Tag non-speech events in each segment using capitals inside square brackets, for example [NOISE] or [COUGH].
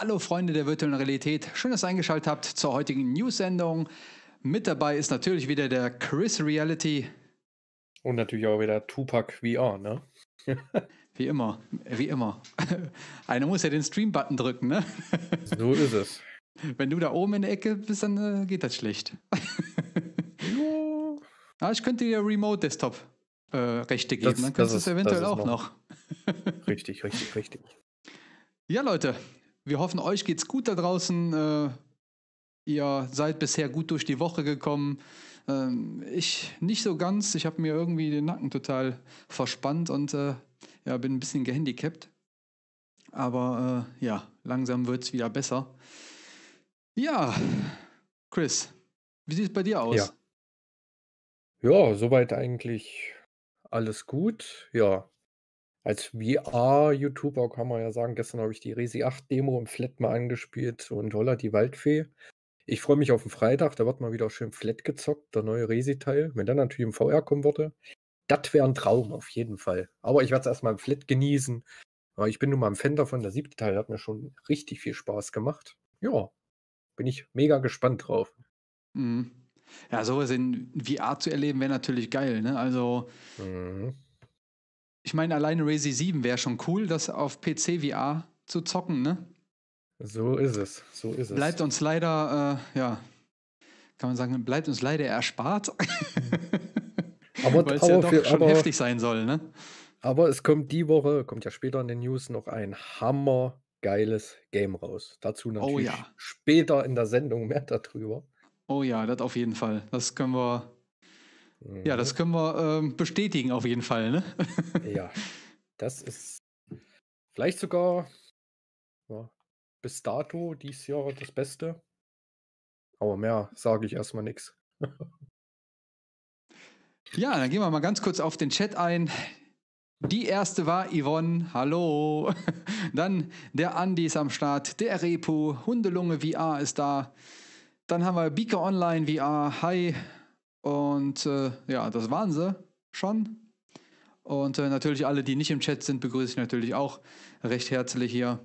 Hallo Freunde der virtuellen Realität, schön, dass ihr eingeschaltet habt zur heutigen News-Sendung. Mit dabei ist natürlich wieder der Chris Reality. Und natürlich auch wieder Tupac VR, ne? [LAUGHS] wie immer, wie immer. [LAUGHS] Einer muss ja den Stream-Button drücken, ne? [LAUGHS] so ist es. Wenn du da oben in der Ecke bist, dann äh, geht das schlecht. ja. Ah, ich könnte dir Remote-Desktop äh, Rechte geben, das, dann kannst du es eventuell auch noch. noch. richtig, richtig, richtig. Ja, Leute, wir hoffen, euch geht's gut da draußen. Äh, ihr seid bisher gut durch die Woche gekommen. Ähm, ich nicht so ganz. Ich habe mir irgendwie den Nacken total verspannt und äh, ja, bin ein bisschen gehandicapt. Aber äh, ja, langsam wird's wieder besser. Ja, Chris, wie sieht es bei dir aus? Ja. ja, soweit eigentlich alles gut. Ja, als VR-YouTuber kann man ja sagen, gestern habe ich die Resi 8-Demo im Flat mal angespielt und holla die Waldfee. Ich freue mich auf den Freitag, da wird mal wieder schön Flat gezockt, der neue Resi-Teil. Wenn dann natürlich im VR kommen würde, das wäre ein Traum auf jeden Fall. Aber ich werde es erstmal im Flat genießen. Aber ich bin nun mal ein Fan davon, der siebte Teil hat mir schon richtig viel Spaß gemacht. Ja, bin ich mega gespannt drauf. Mhm. Ja, sowas in VR zu erleben wäre natürlich geil, ne? Also. Mhm ich meine, alleine Resi 7 wäre schon cool, das auf PC VR zu zocken, ne? So ist es, so ist es. Bleibt uns leider, äh, ja, kann man sagen, bleibt uns leider erspart. [LAUGHS] aber es ja doch für, schon aber, heftig sein soll, ne? Aber es kommt die Woche, kommt ja später in den News, noch ein hammergeiles Game raus. Dazu oh natürlich oh ja. später in der Sendung mehr darüber. Oh ja, das auf jeden Fall. Das können wir ja, mhm. das können wir ähm, bestätigen auf jeden Fall. Ne? [LAUGHS] ja, das ist vielleicht sogar ja, bis dato dieses Jahr das Beste. Aber mehr sage ich erstmal nichts. [LAUGHS] Ja, dann gehen wir mal ganz kurz auf den Chat ein. Die erste war Yvonne, hallo. [LAUGHS] Dann der Andi ist am Start, der Repo, Hundelunge VR ist da. Dann haben wir Beaker Online VR, hi. Und äh, ja, das waren sie schon. Und äh, natürlich alle, die nicht im Chat sind, begrüße ich natürlich auch recht herzlich hier.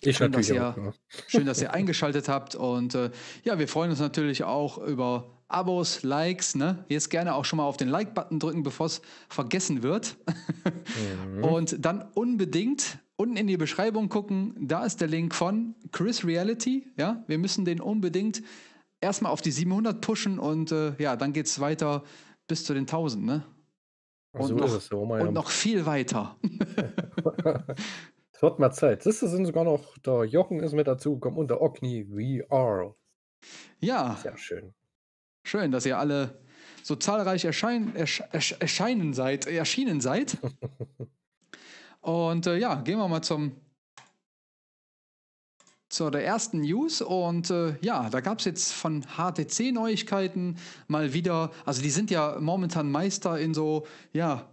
Ich schön, natürlich dass ihr, auch, ne? [LAUGHS] schön, dass ihr eingeschaltet habt. Und äh, ja, wir freuen uns natürlich auch über Abos, Likes. Ne? Jetzt gerne auch schon mal auf den Like-Button drücken, bevor es vergessen wird. mhm. [LAUGHS] Und dann unbedingt unten in die Beschreibung gucken. Da ist der Link von Chris Reality. Ja, wir müssen den unbedingt erstmal auf die 700 pushen und äh, ja, dann geht es weiter bis zu den 1000, ne? Und, so noch, ja, oh und noch viel weiter. Es [LAUGHS] wird mal Zeit. Das sind sogar noch, der Jochen ist mit dazu gekommen und der Ogni VR. Ja. Sehr schön. Schön, dass ihr alle so zahlreich erschein, ersch, erscheinen seid, erschienen seid. [LAUGHS] und äh, ja, gehen wir mal zum zu der ersten News. Und äh, ja, da gab es jetzt von HTC Neuigkeiten mal wieder. Also die sind ja momentan Meister in so, ja,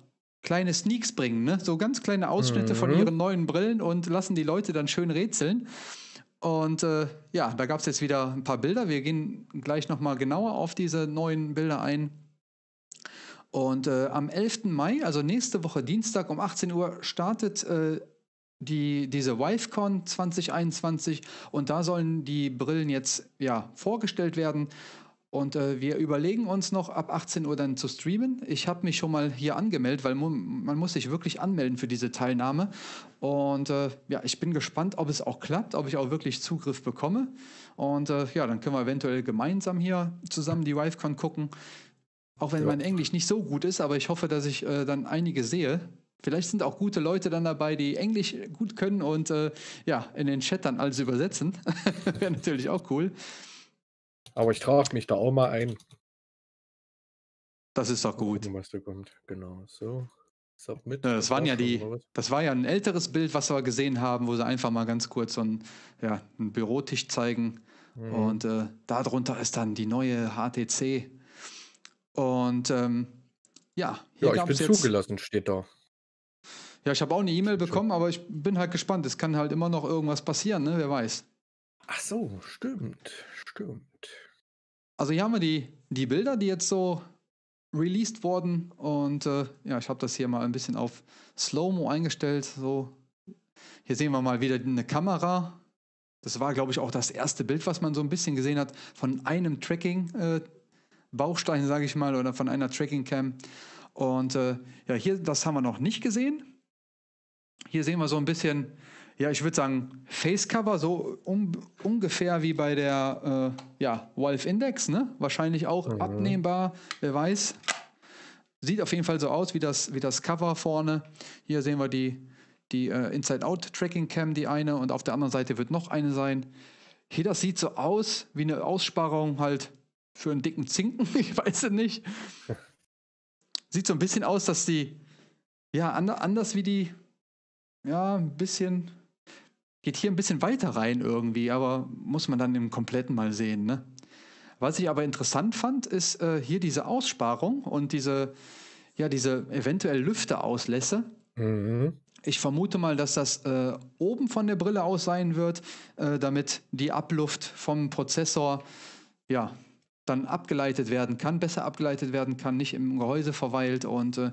kleine Sneaks bringen, ne? So ganz kleine Ausschnitte mhm. von ihren neuen Brillen und lassen die Leute dann schön rätseln. Und äh, ja, da gab es jetzt wieder ein paar Bilder. Wir gehen gleich nochmal genauer auf diese neuen Bilder ein. Und äh, am 11. Mai, also nächste Woche Dienstag um 18 Uhr, startet äh, die, diese WiveCon 2021 und da sollen die Brillen jetzt ja, vorgestellt werden. Und äh, wir überlegen uns noch, ab 18 Uhr dann zu streamen. Ich habe mich schon mal hier angemeldet, weil man muss sich wirklich anmelden für diese Teilnahme. Und äh, ja, ich bin gespannt, ob es auch klappt, ob ich auch wirklich Zugriff bekomme. Und äh, ja, dann können wir eventuell gemeinsam hier zusammen die WiveCon gucken. Auch wenn ja. mein Englisch nicht so gut ist, aber ich hoffe, dass ich äh, dann einige sehe Vielleicht sind auch gute Leute dann dabei, die Englisch gut können und äh, ja, in den Chat dann alles übersetzen. [LAUGHS] Wäre natürlich auch cool. Aber ich trage mich da auch mal ein. Das ist doch gut. Was da kommt. Genau, so. Submit. das waren ja die, das war ja ein älteres Bild, was wir gesehen haben, wo sie einfach mal ganz kurz so einen, ja, einen Bürotisch zeigen. Mhm. Und äh, darunter ist dann die neue HTC. Und ähm, ja, hier ja, ich bin jetzt, zugelassen, steht da. Ja, ich habe auch eine E-Mail bekommen, aber ich bin halt gespannt. Es kann halt immer noch irgendwas passieren, ne? Wer weiß. Ach so, stimmt, stimmt. Also hier haben wir die, die Bilder, die jetzt so released wurden. Und äh, ja, ich habe das hier mal ein bisschen auf Slow-Mo eingestellt. So. Hier sehen wir mal wieder eine Kamera. Das war, glaube ich, auch das erste Bild, was man so ein bisschen gesehen hat von einem Tracking-Baustein, äh, sage ich mal, oder von einer Tracking-Cam. Und äh, ja, hier, das haben wir noch nicht gesehen. Hier sehen wir so ein bisschen, ja, ich würde sagen, Facecover, so um, ungefähr wie bei der äh, ja, Wolf Index, ne? Wahrscheinlich auch mhm. abnehmbar, wer weiß. Sieht auf jeden Fall so aus wie das, wie das Cover vorne. Hier sehen wir die, die äh, Inside-Out-Tracking-Cam, die eine, und auf der anderen Seite wird noch eine sein. Hier, das sieht so aus wie eine Aussparung halt für einen dicken Zinken, [LAUGHS] ich weiß es nicht. [LAUGHS] Sieht so ein bisschen aus, dass die, ja, anders wie die ja, ein bisschen, geht hier ein bisschen weiter rein irgendwie, aber muss man dann im Kompletten mal sehen. Ne? Was ich aber interessant fand, ist äh, hier diese Aussparung und diese, ja, diese eventuell Lüfteauslässe. Mhm. Ich vermute mal, dass das äh, oben von der Brille aus sein wird, äh, damit die Abluft vom Prozessor ja, dann abgeleitet werden kann, besser abgeleitet werden kann, nicht im Gehäuse verweilt. Und äh,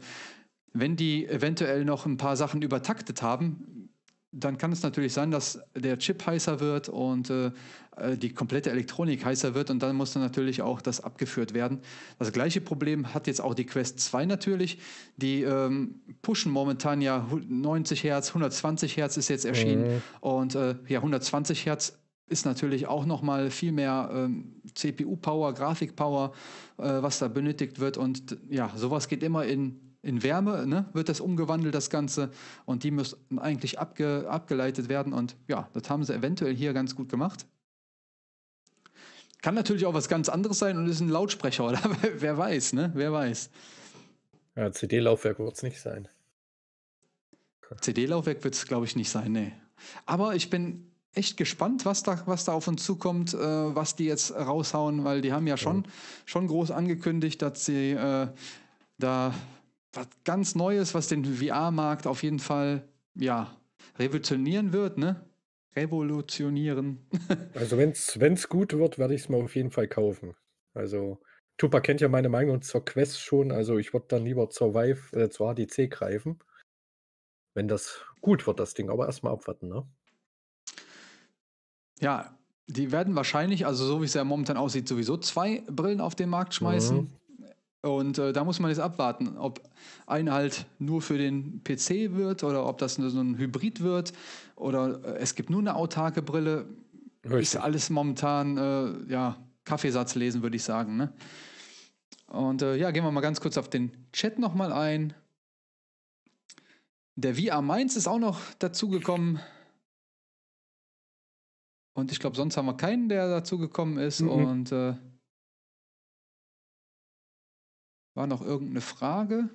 wenn die eventuell noch ein paar Sachen übertaktet haben, dann kann es natürlich sein, dass der Chip heißer wird und äh, äh, die komplette Elektronik heißer wird und dann muss dann natürlich auch das abgeführt werden. Das gleiche Problem hat jetzt auch die Quest 2 natürlich. Die ähm, pushen momentan ja 90 Hertz, 120 Hertz ist jetzt erschienen mhm. und äh, ja 120 Hertz ist natürlich auch noch mal viel mehr ähm, CPU-Power, Grafik-Power, äh, was da benötigt wird und ja, sowas geht immer in in Wärme ne, wird das umgewandelt, das Ganze. Und die müssen eigentlich abge, abgeleitet werden. Und ja, das haben sie eventuell hier ganz gut gemacht. Kann natürlich auch was ganz anderes sein und ist ein Lautsprecher, [LAUGHS] oder? Wer weiß, ne? Wer weiß. Ja, CD-Laufwerk wird es nicht sein. CD-Laufwerk wird es, glaube ich, nicht sein, nee. Aber ich bin echt gespannt, was da, was da auf uns zukommt, äh, was die jetzt raushauen, weil die haben ja schon, ja. schon groß angekündigt, dass sie äh, da was ganz Neues, was den VR-Markt auf jeden Fall ja, revolutionieren wird, ne? Revolutionieren. [LAUGHS] also wenn es gut wird, werde ich es mir auf jeden Fall kaufen. Also Tupac kennt ja meine Meinung zur Quest schon, also ich würde dann lieber zur Vive, äh, zur HDC greifen. Wenn das gut wird, das Ding, aber erstmal abwarten, ne? Ja, die werden wahrscheinlich, also so wie es ja momentan aussieht, sowieso zwei Brillen auf den Markt schmeißen. Mhm. Und äh, da muss man jetzt abwarten, ob eine halt nur für den PC wird oder ob das nur so ein Hybrid wird oder äh, es gibt nur eine autarke Brille. Richtig. Ist alles momentan, äh, ja, Kaffeesatz lesen, würde ich sagen. Ne? Und äh, ja, gehen wir mal ganz kurz auf den Chat nochmal ein. Der VR Mainz ist auch noch dazugekommen. Und ich glaube, sonst haben wir keinen, der dazugekommen ist. Mhm. Und äh, War noch irgendeine Frage?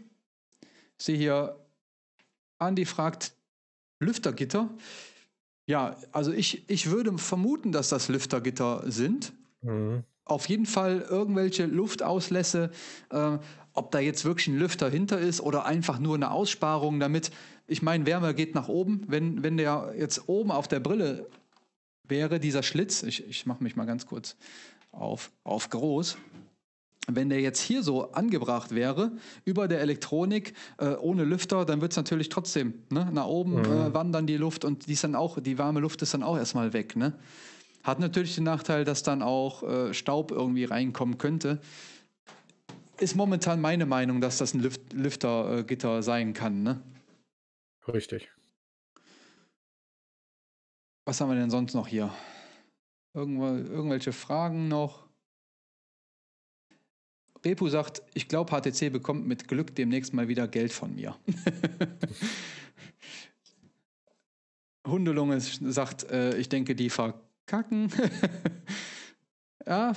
Sie sehe hier, Andi fragt, Lüftergitter. Ja, also ich, ich würde vermuten, dass das Lüftergitter sind. Mhm. Auf jeden Fall irgendwelche Luftauslässe. Äh, ob da jetzt wirklich ein Lüfter hinter ist oder einfach nur eine Aussparung damit. Ich meine, Wärme geht nach oben. Wenn, wenn der jetzt oben auf der Brille wäre, dieser Schlitz, ich, ich mache mich mal ganz kurz auf, auf groß, wenn der jetzt hier so angebracht wäre, über der Elektronik, äh, ohne Lüfter, dann wird es natürlich trotzdem ne, nach oben mhm. äh, wandern die Luft und die, ist dann auch, die warme Luft ist dann auch erstmal weg. Ne? Hat natürlich den Nachteil, dass dann auch äh, Staub irgendwie reinkommen könnte. Ist momentan meine Meinung, dass das ein Lüft Lüftergitter sein kann. Ne? Richtig. Was haben wir denn sonst noch hier? Irgendw irgendwelche Fragen noch? Bepu sagt, ich glaube, HTC bekommt mit Glück demnächst mal wieder Geld von mir. [LAUGHS] Hundelunge sagt, äh, ich denke, die verkacken. [LAUGHS] ja,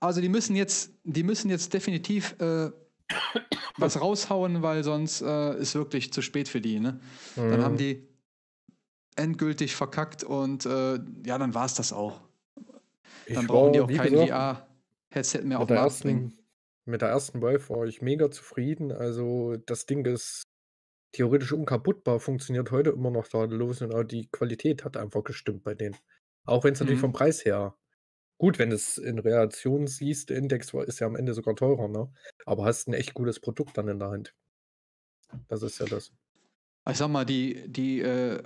also die müssen jetzt, die müssen jetzt definitiv äh, was raushauen, weil sonst äh, ist wirklich zu spät für die. Ne? Mhm. Dann haben mhm. die endgültig verkackt und äh, ja, dann war es das auch. Dann ich brauchen war, die auch kein gesagt, VR. Headset mehr mit auf den Markt bringen. Mit der ersten Valve war ich mega zufrieden. Also das Ding ist theoretisch unkaputtbar, funktioniert heute immer noch tadellos und auch die Qualität hat einfach gestimmt bei denen. Auch wenn es mhm. natürlich vom Preis her gut, wenn es in Relation siehst, der Index ist ja am Ende sogar teurer, ne? Aber hast ein echt gutes Produkt dann in der Hand. Das ist ja das. Ich sag mal, die, die äh,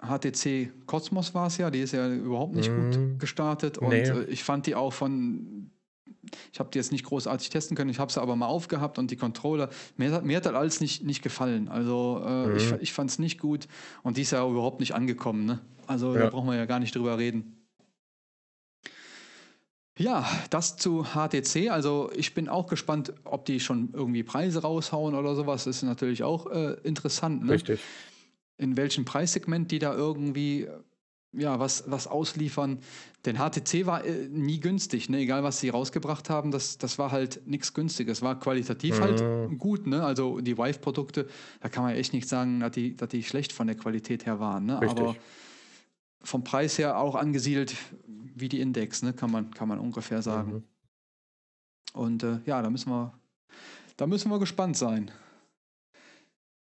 HTC Cosmos war es ja, die ist ja überhaupt nicht mhm. gut gestartet. Und nee. Äh, ich fand die auch von ich habe die jetzt nicht großartig testen können, ich habe sie aber mal aufgehabt und die Controller, mir, hat, mir hat das alles nicht, nicht gefallen. Also äh, mhm. ich, ich fand es nicht gut und die ist ja überhaupt nicht angekommen. Ne? Also ja. da brauchen wir ja gar nicht drüber reden. Ja, das zu HTC. Also ich bin auch gespannt, ob die schon irgendwie Preise raushauen oder sowas. Das ist natürlich auch äh, interessant. Ne? Richtig. In welchem Preissegment die da irgendwie ja, was, was ausliefern. Denn HTC war äh, nie günstig, ne? egal was sie rausgebracht haben, das, das war halt nichts Günstiges. War qualitativ halt mhm. halt gut, ne? also die Vive-Produkte, da kann man echt nicht sagen, dass die, dass die schlecht von der Qualität her waren. Ne? Aber vom Preis her auch angesiedelt wie die Index, ne? kann, man, kann man ungefähr sagen. Mhm. Und äh, ja, da müssen wir, da müssen wir gespannt sein.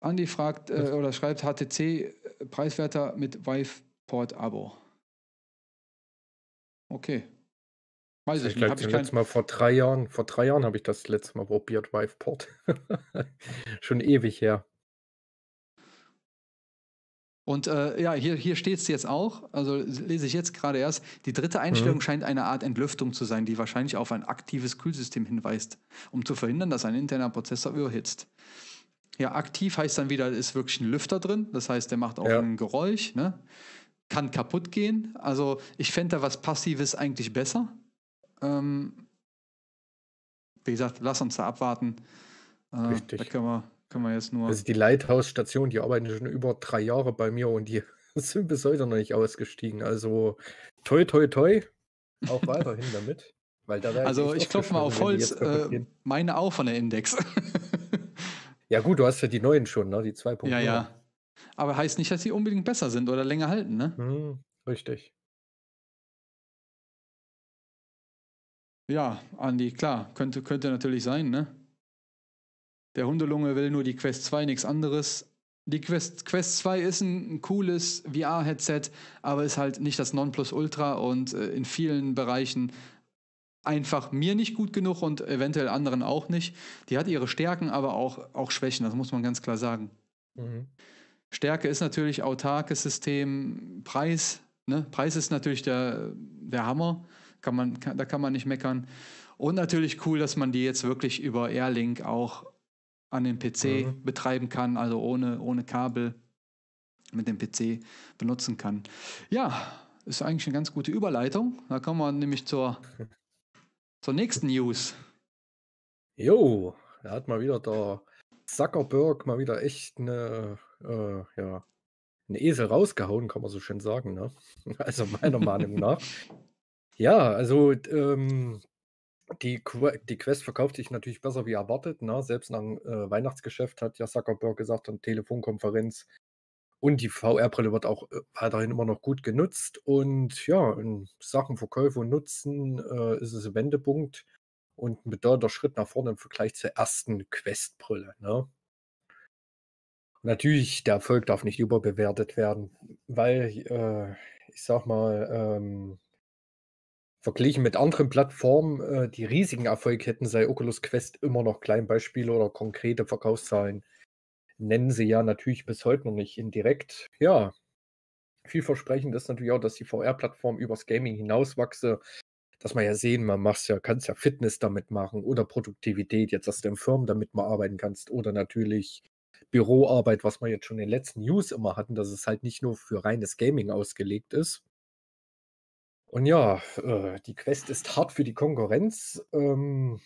Andy fragt äh, oder schreibt HTC äh, preiswerter mit Vive Port abo Okay. Weiß ich, ich nicht. ich kein... Mal vor drei Jahren, vor drei Jahren habe ich das letzte Mal probiert, Viveport. [LAUGHS] Schon ewig her. Und äh, ja, hier, hier steht es jetzt auch, also lese ich jetzt gerade erst, die dritte mhm. Einstellung mhm. scheint eine Art Entlüftung zu sein, die wahrscheinlich auf ein aktives Kühlsystem hinweist, um zu verhindern, dass ein interner Prozessor überhitzt. Ja, aktiv heißt dann wieder, ist wirklich ein Lüfter drin, das heißt, der macht auch ja. ein Geräusch. Ne? kann kaputt gehen. Also ich fände da was Passives eigentlich besser. Ähm, wie gesagt, lass uns da abwarten. Äh, Richtig. Da können wir, können wir jetzt nur. Also die Lighthouse-Station, die arbeiten schon über drei Jahre bei mir und die [LAUGHS] sind bis heute noch nicht ausgestiegen. Also toi, toi, toi. Auch weiterhin damit. Weil da also ich klopfe mal auf Holz. Äh, meine auch von der Index. [LAUGHS] ja gut, du hast ja die neuen schon, ne? die 2.0. Ja, ja. Aber heißt nicht, dass sie unbedingt besser sind oder länger halten, ne? Mhm, richtig. Ja, Andi, klar, könnte, könnte natürlich sein, ne? Der Hundelunge will nur die Quest 2, nichts anderes. Die Quest, Quest 2 ist ein, cooles VR-Headset, aber ist halt nicht das Nonplusultra und äh, in vielen Bereichen einfach mir nicht gut genug und eventuell anderen auch nicht. Die hat ihre Stärken, aber auch, auch Schwächen, das muss man ganz klar sagen. Mhm. Stärke ist natürlich autarkes System, Preis. Ne? Preis ist natürlich der, der Hammer, kann man, kann, da kann man nicht meckern. Und natürlich cool, dass man die jetzt wirklich über Airlink auch an den PC mhm. betreiben kann, also ohne, ohne Kabel mit dem PC benutzen kann. Ja, ist eigentlich eine ganz gute Überleitung. Da kommen wir nämlich zur, [LAUGHS] zur nächsten News. Jo, da hat mal wieder der Zuckerberg mal wieder echt eine äh, ja, einen Esel rausgehauen, kann man so schön sagen. Ne? [LAUGHS] Also meiner Meinung nach. Ja, also ähm, die, Qu die Quest verkauft sich natürlich besser wie erwartet. Ne? Selbst nach dem äh, Weihnachtsgeschäft hat ja Zuckerberg gesagt, und Telefonkonferenz. Und die VR-Brille wird auch äh, weiterhin immer noch gut genutzt. Und ja, in Sachen Verkäufe und Nutzen äh, ist es ein Wendepunkt und ein bedeutender Schritt nach vorne im Vergleich zur ersten Quest-Brille. Ne? Natürlich, der Erfolg darf nicht überbewertet werden, weil äh, ich sag mal, ähm, verglichen mit anderen Plattformen, äh, die riesigen Erfolg hätten, sei Oculus Quest immer noch Kleinbeispiele oder konkrete Verkaufszahlen. Nennen sie ja natürlich bis heute noch nicht indirekt. Ja, vielversprechend ist natürlich auch, dass die VR-Plattform übers Gaming hinauswachse. Dass man ja sehen, man macht's ja, kannst ja Fitness damit machen oder Produktivität, jetzt dass du im Firmen damit mal arbeiten kannst oder natürlich Büroarbeit, was wir jetzt schon in den letzten News immer hatten, dass es halt nicht nur für reines Gaming ausgelegt ist. Und ja, äh, die Quest ist hart für die Konkurrenz. Ähm,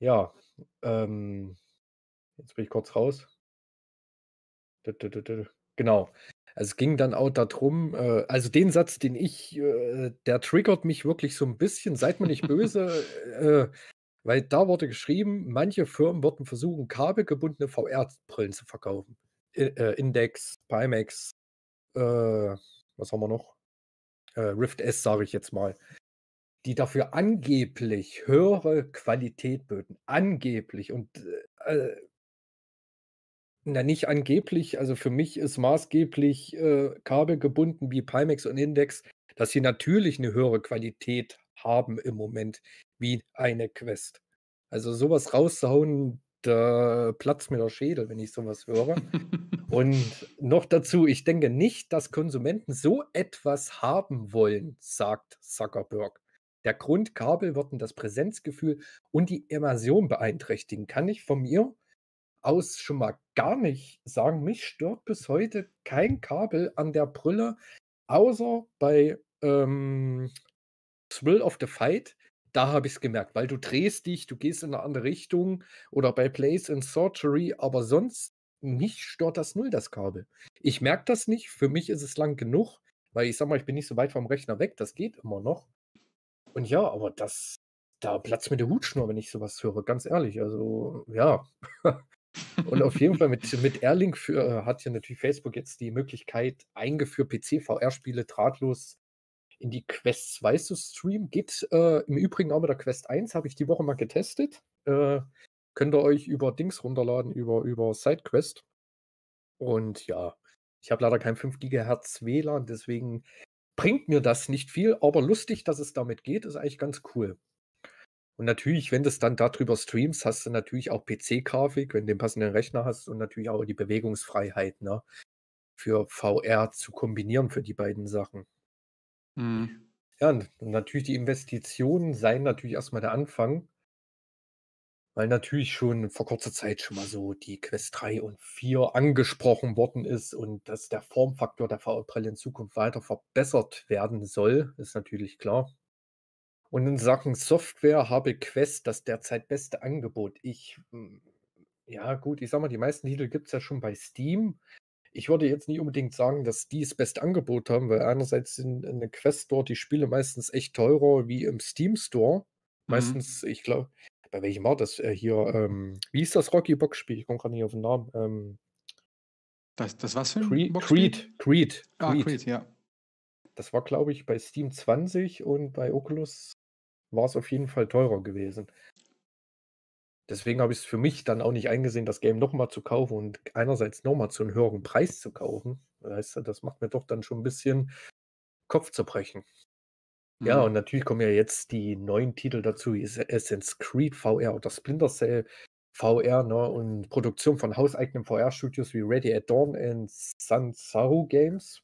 ja, ähm, jetzt bin ich kurz raus. Genau. Also es ging dann auch darum, äh, also den Satz, den ich, äh, der triggert mich wirklich so ein bisschen, seid mir nicht [LAUGHS] böse, äh, weil da wurde geschrieben, manche Firmen würden versuchen, kabelgebundene VR-Brillen zu verkaufen. Äh, Index, Pimax, äh, was haben wir noch? Äh, Rift S, sage ich jetzt mal. Die dafür angeblich höhere Qualität böten. Angeblich. Und äh, äh, na, nicht angeblich, also für mich ist maßgeblich äh, kabelgebunden wie Pimax und Index, dass sie natürlich eine höhere Qualität haben haben im Moment, wie eine Quest. Also sowas rauszuhauen, da platzt mir der Schädel, wenn ich sowas höre. Und [LAUGHS] noch dazu, ich denke nicht, dass Konsumenten so etwas haben wollen, sagt Zuckerberg. Der Grundkabel würden das Präsenzgefühl und die Immersion beeinträchtigen. Kann ich von mir aus schon mal gar nicht sagen. Mich stört bis heute kein Kabel an der Brille, außer bei ähm, Thrill of the Fight, da habe ich es gemerkt, weil du drehst dich, du gehst in eine andere Richtung oder bei Place in Sorcery, aber sonst mich stört das null, das Kabel. Ich merke das nicht, für mich ist es lang genug, weil ich sag mal, ich bin nicht so weit vom Rechner weg, das geht immer noch. Und ja, aber das, da platzt mir der Hutschnur, wenn ich sowas höre, ganz ehrlich. Also, ja. [LAUGHS] Und auf jeden Fall mit, mit Airlink für, äh, hat ja natürlich Facebook jetzt die Möglichkeit eingeführt, PC-VR-Spiele drahtlos in die Quest 2 zu streamen. Geht äh, im Übrigen auch mit der Quest 1, habe ich die Woche mal getestet. Äh, könnt ihr euch über Dings runterladen, über, über SideQuest. Und ja, ich habe leider kein 5 GHz WLAN, deswegen bringt mir das nicht viel, aber lustig, dass es damit geht, ist eigentlich ganz cool. Und natürlich, wenn du es dann darüber streamst, hast du natürlich auch PC-Grafik, wenn du den passenden Rechner hast und natürlich auch die Bewegungsfreiheit, ne? Für VR zu kombinieren für die beiden Sachen. Mhm. Ja, und natürlich die Investitionen seien natürlich erstmal der Anfang, weil natürlich schon vor kurzer Zeit schon mal so die Quest 3 und 4 angesprochen worden ist und dass der Formfaktor der VR-Brille in Zukunft weiter verbessert werden soll, ist natürlich klar. Und in Sachen Software habe Quest das derzeit beste Angebot. Ich, hm, ja gut, ich sag mal, die meisten Titel gibt es ja schon bei Steam ich würde jetzt nicht unbedingt sagen, dass die das beste Angebot haben, weil einerseits sind in der Quest Store die Spiele meistens echt teurer wie im Steam Store. Mhm. Meistens, mhm. ich glaube, bei welchem war das äh, hier? Ähm, wie hieß das Rocky Box Spiel? Ich komme gerade nicht auf den Namen. Ähm, das, das was für ein Creed, Creed, Creed. Ah, Creed. Creed, ja. Das war, glaube ich, bei Steam 20 und bei Oculus war es auf jeden Fall teurer gewesen deswegen habe ich es für mich dann auch nicht eingesehen, das Game nochmal zu kaufen und einerseits nochmal zu einem höheren Preis zu kaufen. Weißt du, das macht mir doch dann schon ein bisschen Kopf Kopfzerbrechen. Mhm. Ja, und natürlich kommen ja jetzt die neuen Titel dazu, wie Assassin's Creed VR oder Splinter Cell VR ne, und Produktion von hauseigenen VR-Studios wie Ready at Dawn und Sansaru Games.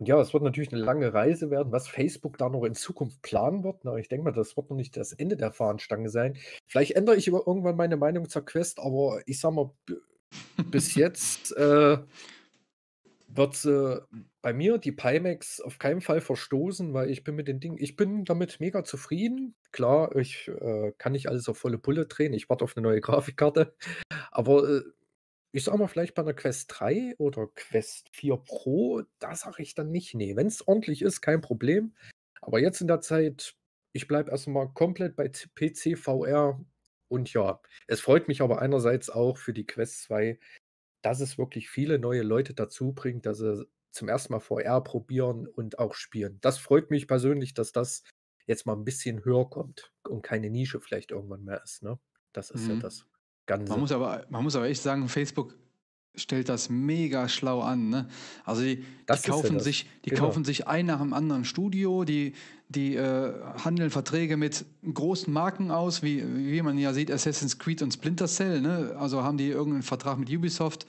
Und ja, es wird natürlich eine lange Reise werden, was Facebook da noch in Zukunft planen wird. Na, ne? ich denke mal, das wird noch nicht das Ende der Fahnenstange sein. Vielleicht ändere ich irgendwann meine Meinung zur Quest, aber ich sag mal, bis [LAUGHS] jetzt äh, wird äh, bei mir die Pimax auf keinen Fall verstoßen, weil ich bin mit den Dingen, ich bin damit mega zufrieden. Klar, ich äh, kann nicht alles auf volle Pulle drehen. Ich warte auf eine neue Grafikkarte. Aber äh, ich sag mal, vielleicht bei einer Quest 3 oder Quest 4 Pro, da sage ich dann nicht, nee, wenn es ordentlich ist, kein Problem. Aber jetzt in der Zeit, ich bleibe erstmal komplett bei PC VR. Und ja, es freut mich aber einerseits auch für die Quest 2, dass es wirklich viele neue Leute dazu bringt, dass sie zum ersten Mal VR probieren und auch spielen. Das freut mich persönlich, dass das jetzt mal ein bisschen höher kommt und keine Nische vielleicht irgendwann mehr ist. Ne? Das ist mhm. ja das. Ganze. Man muss aber, man muss aber echt sagen, Facebook stellt das mega schlau an. Ne? Also die, die kaufen ja sich, die genau. kaufen sich ein nach dem anderen Studio, die, die äh, handeln Verträge mit großen Marken aus, wie, wie man ja sieht, Assassin's Creed und Splinter Cell. Ne? Also haben die irgendeinen Vertrag mit Ubisoft.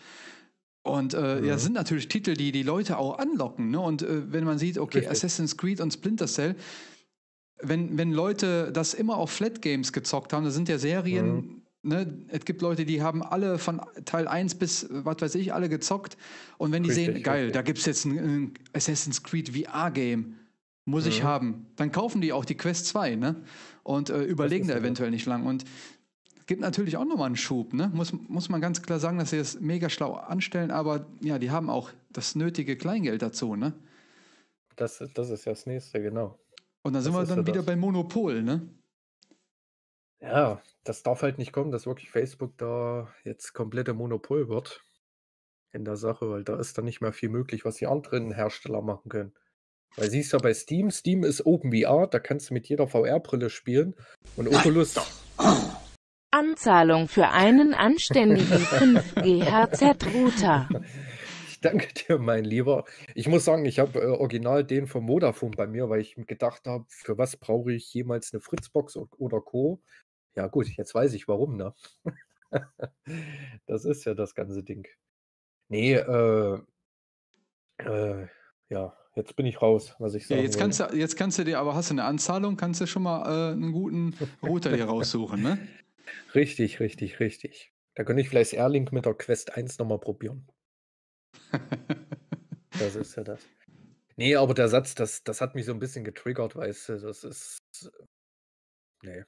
Und äh, mhm. ja, das sind natürlich Titel, die die Leute auch anlocken. Ne? Und äh, wenn man sieht, okay, Richtig. Assassin's Creed und Splinter Cell, wenn, wenn Leute das immer auf Flat Games gezockt haben, das sind ja Serien, mhm Ne, es gibt Leute, die haben alle von Teil 1 bis, was weiß ich, alle gezockt. Und wenn die richtig, sehen, geil, richtig. da gibt es jetzt ein, ein, Assassin's Creed VR-Game, muss mhm. ich haben, dann kaufen die auch die Quest 2, ne? Und äh, überlegen da eventuell nicht lang. Und gibt natürlich auch nochmal einen Schub, ne? Muss, muss man ganz klar sagen, dass sie das mega schlau anstellen, aber ja, die haben auch das nötige Kleingeld dazu, ne? Das, das ist ja das nächste, genau. Und dann das sind wir dann wieder das. bei Monopol, ne? Ja, das darf halt nicht kommen, dass wirklich Facebook da jetzt komplette Monopol wird in der Sache, weil da ist dann nicht mehr viel möglich, was die anderen Hersteller machen können. Weil siehst du ja bei Steam, Steam ist OpenVR, da kannst du mit jeder VR-Brille spielen und Oculus. Anzahlung für einen anständigen 5GHz-Router. [LAUGHS] Ich danke dir, mein Lieber. Ich muss sagen, ich habe äh, original den vom Vodafone bei mir, weil ich gedacht habe, für was brauche ich jemals eine Fritzbox oder Co. Ja, gut, jetzt weiß ich warum, ne? [LAUGHS] das ist ja das ganze Ding. Nee, äh, äh, ja, jetzt bin ich raus, was ich sage. Ja, jetzt, kannst du, jetzt kannst du dir, aber hast du eine Anzahlung, kannst du schon mal äh, einen guten Router hier raussuchen, ne? [LAUGHS] Richtig, richtig, richtig. Da könnte ich vielleicht Airlink mit der Quest 1 nochmal probieren. das ist ja das. Nee, aber der Satz, das, das hat mich so ein bisschen getriggert, weißt du, das ist. Äh, nee,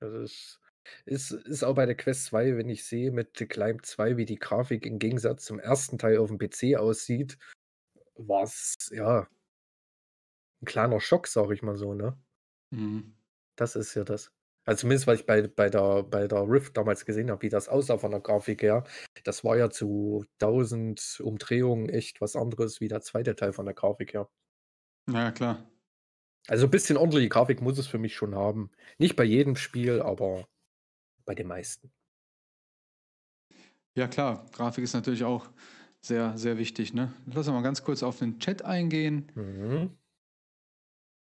das ist, ist, ist auch bei der Quest 2, wenn ich sehe mit The Climb 2, wie die Grafik im Gegensatz zum ersten Teil auf dem PC aussieht, war es ja ein kleiner Schock, sag ich mal so, ne? Mhm. Das ist ja das. Also zumindest, was ich bei, bei, der, bei der Rift damals gesehen habe, wie das aussah von der Grafik her, das war ja zu 1000 Umdrehungen echt was anderes wie der zweite Teil von der Grafik her. Ja, klar. Also ein bisschen ordentliche Grafik muss es für mich schon haben. Nicht bei jedem Spiel, aber bei den meisten. Ja klar, Grafik ist natürlich auch sehr, sehr wichtig. Ne? Lass uns mal ganz kurz auf den Chat eingehen. Mhm.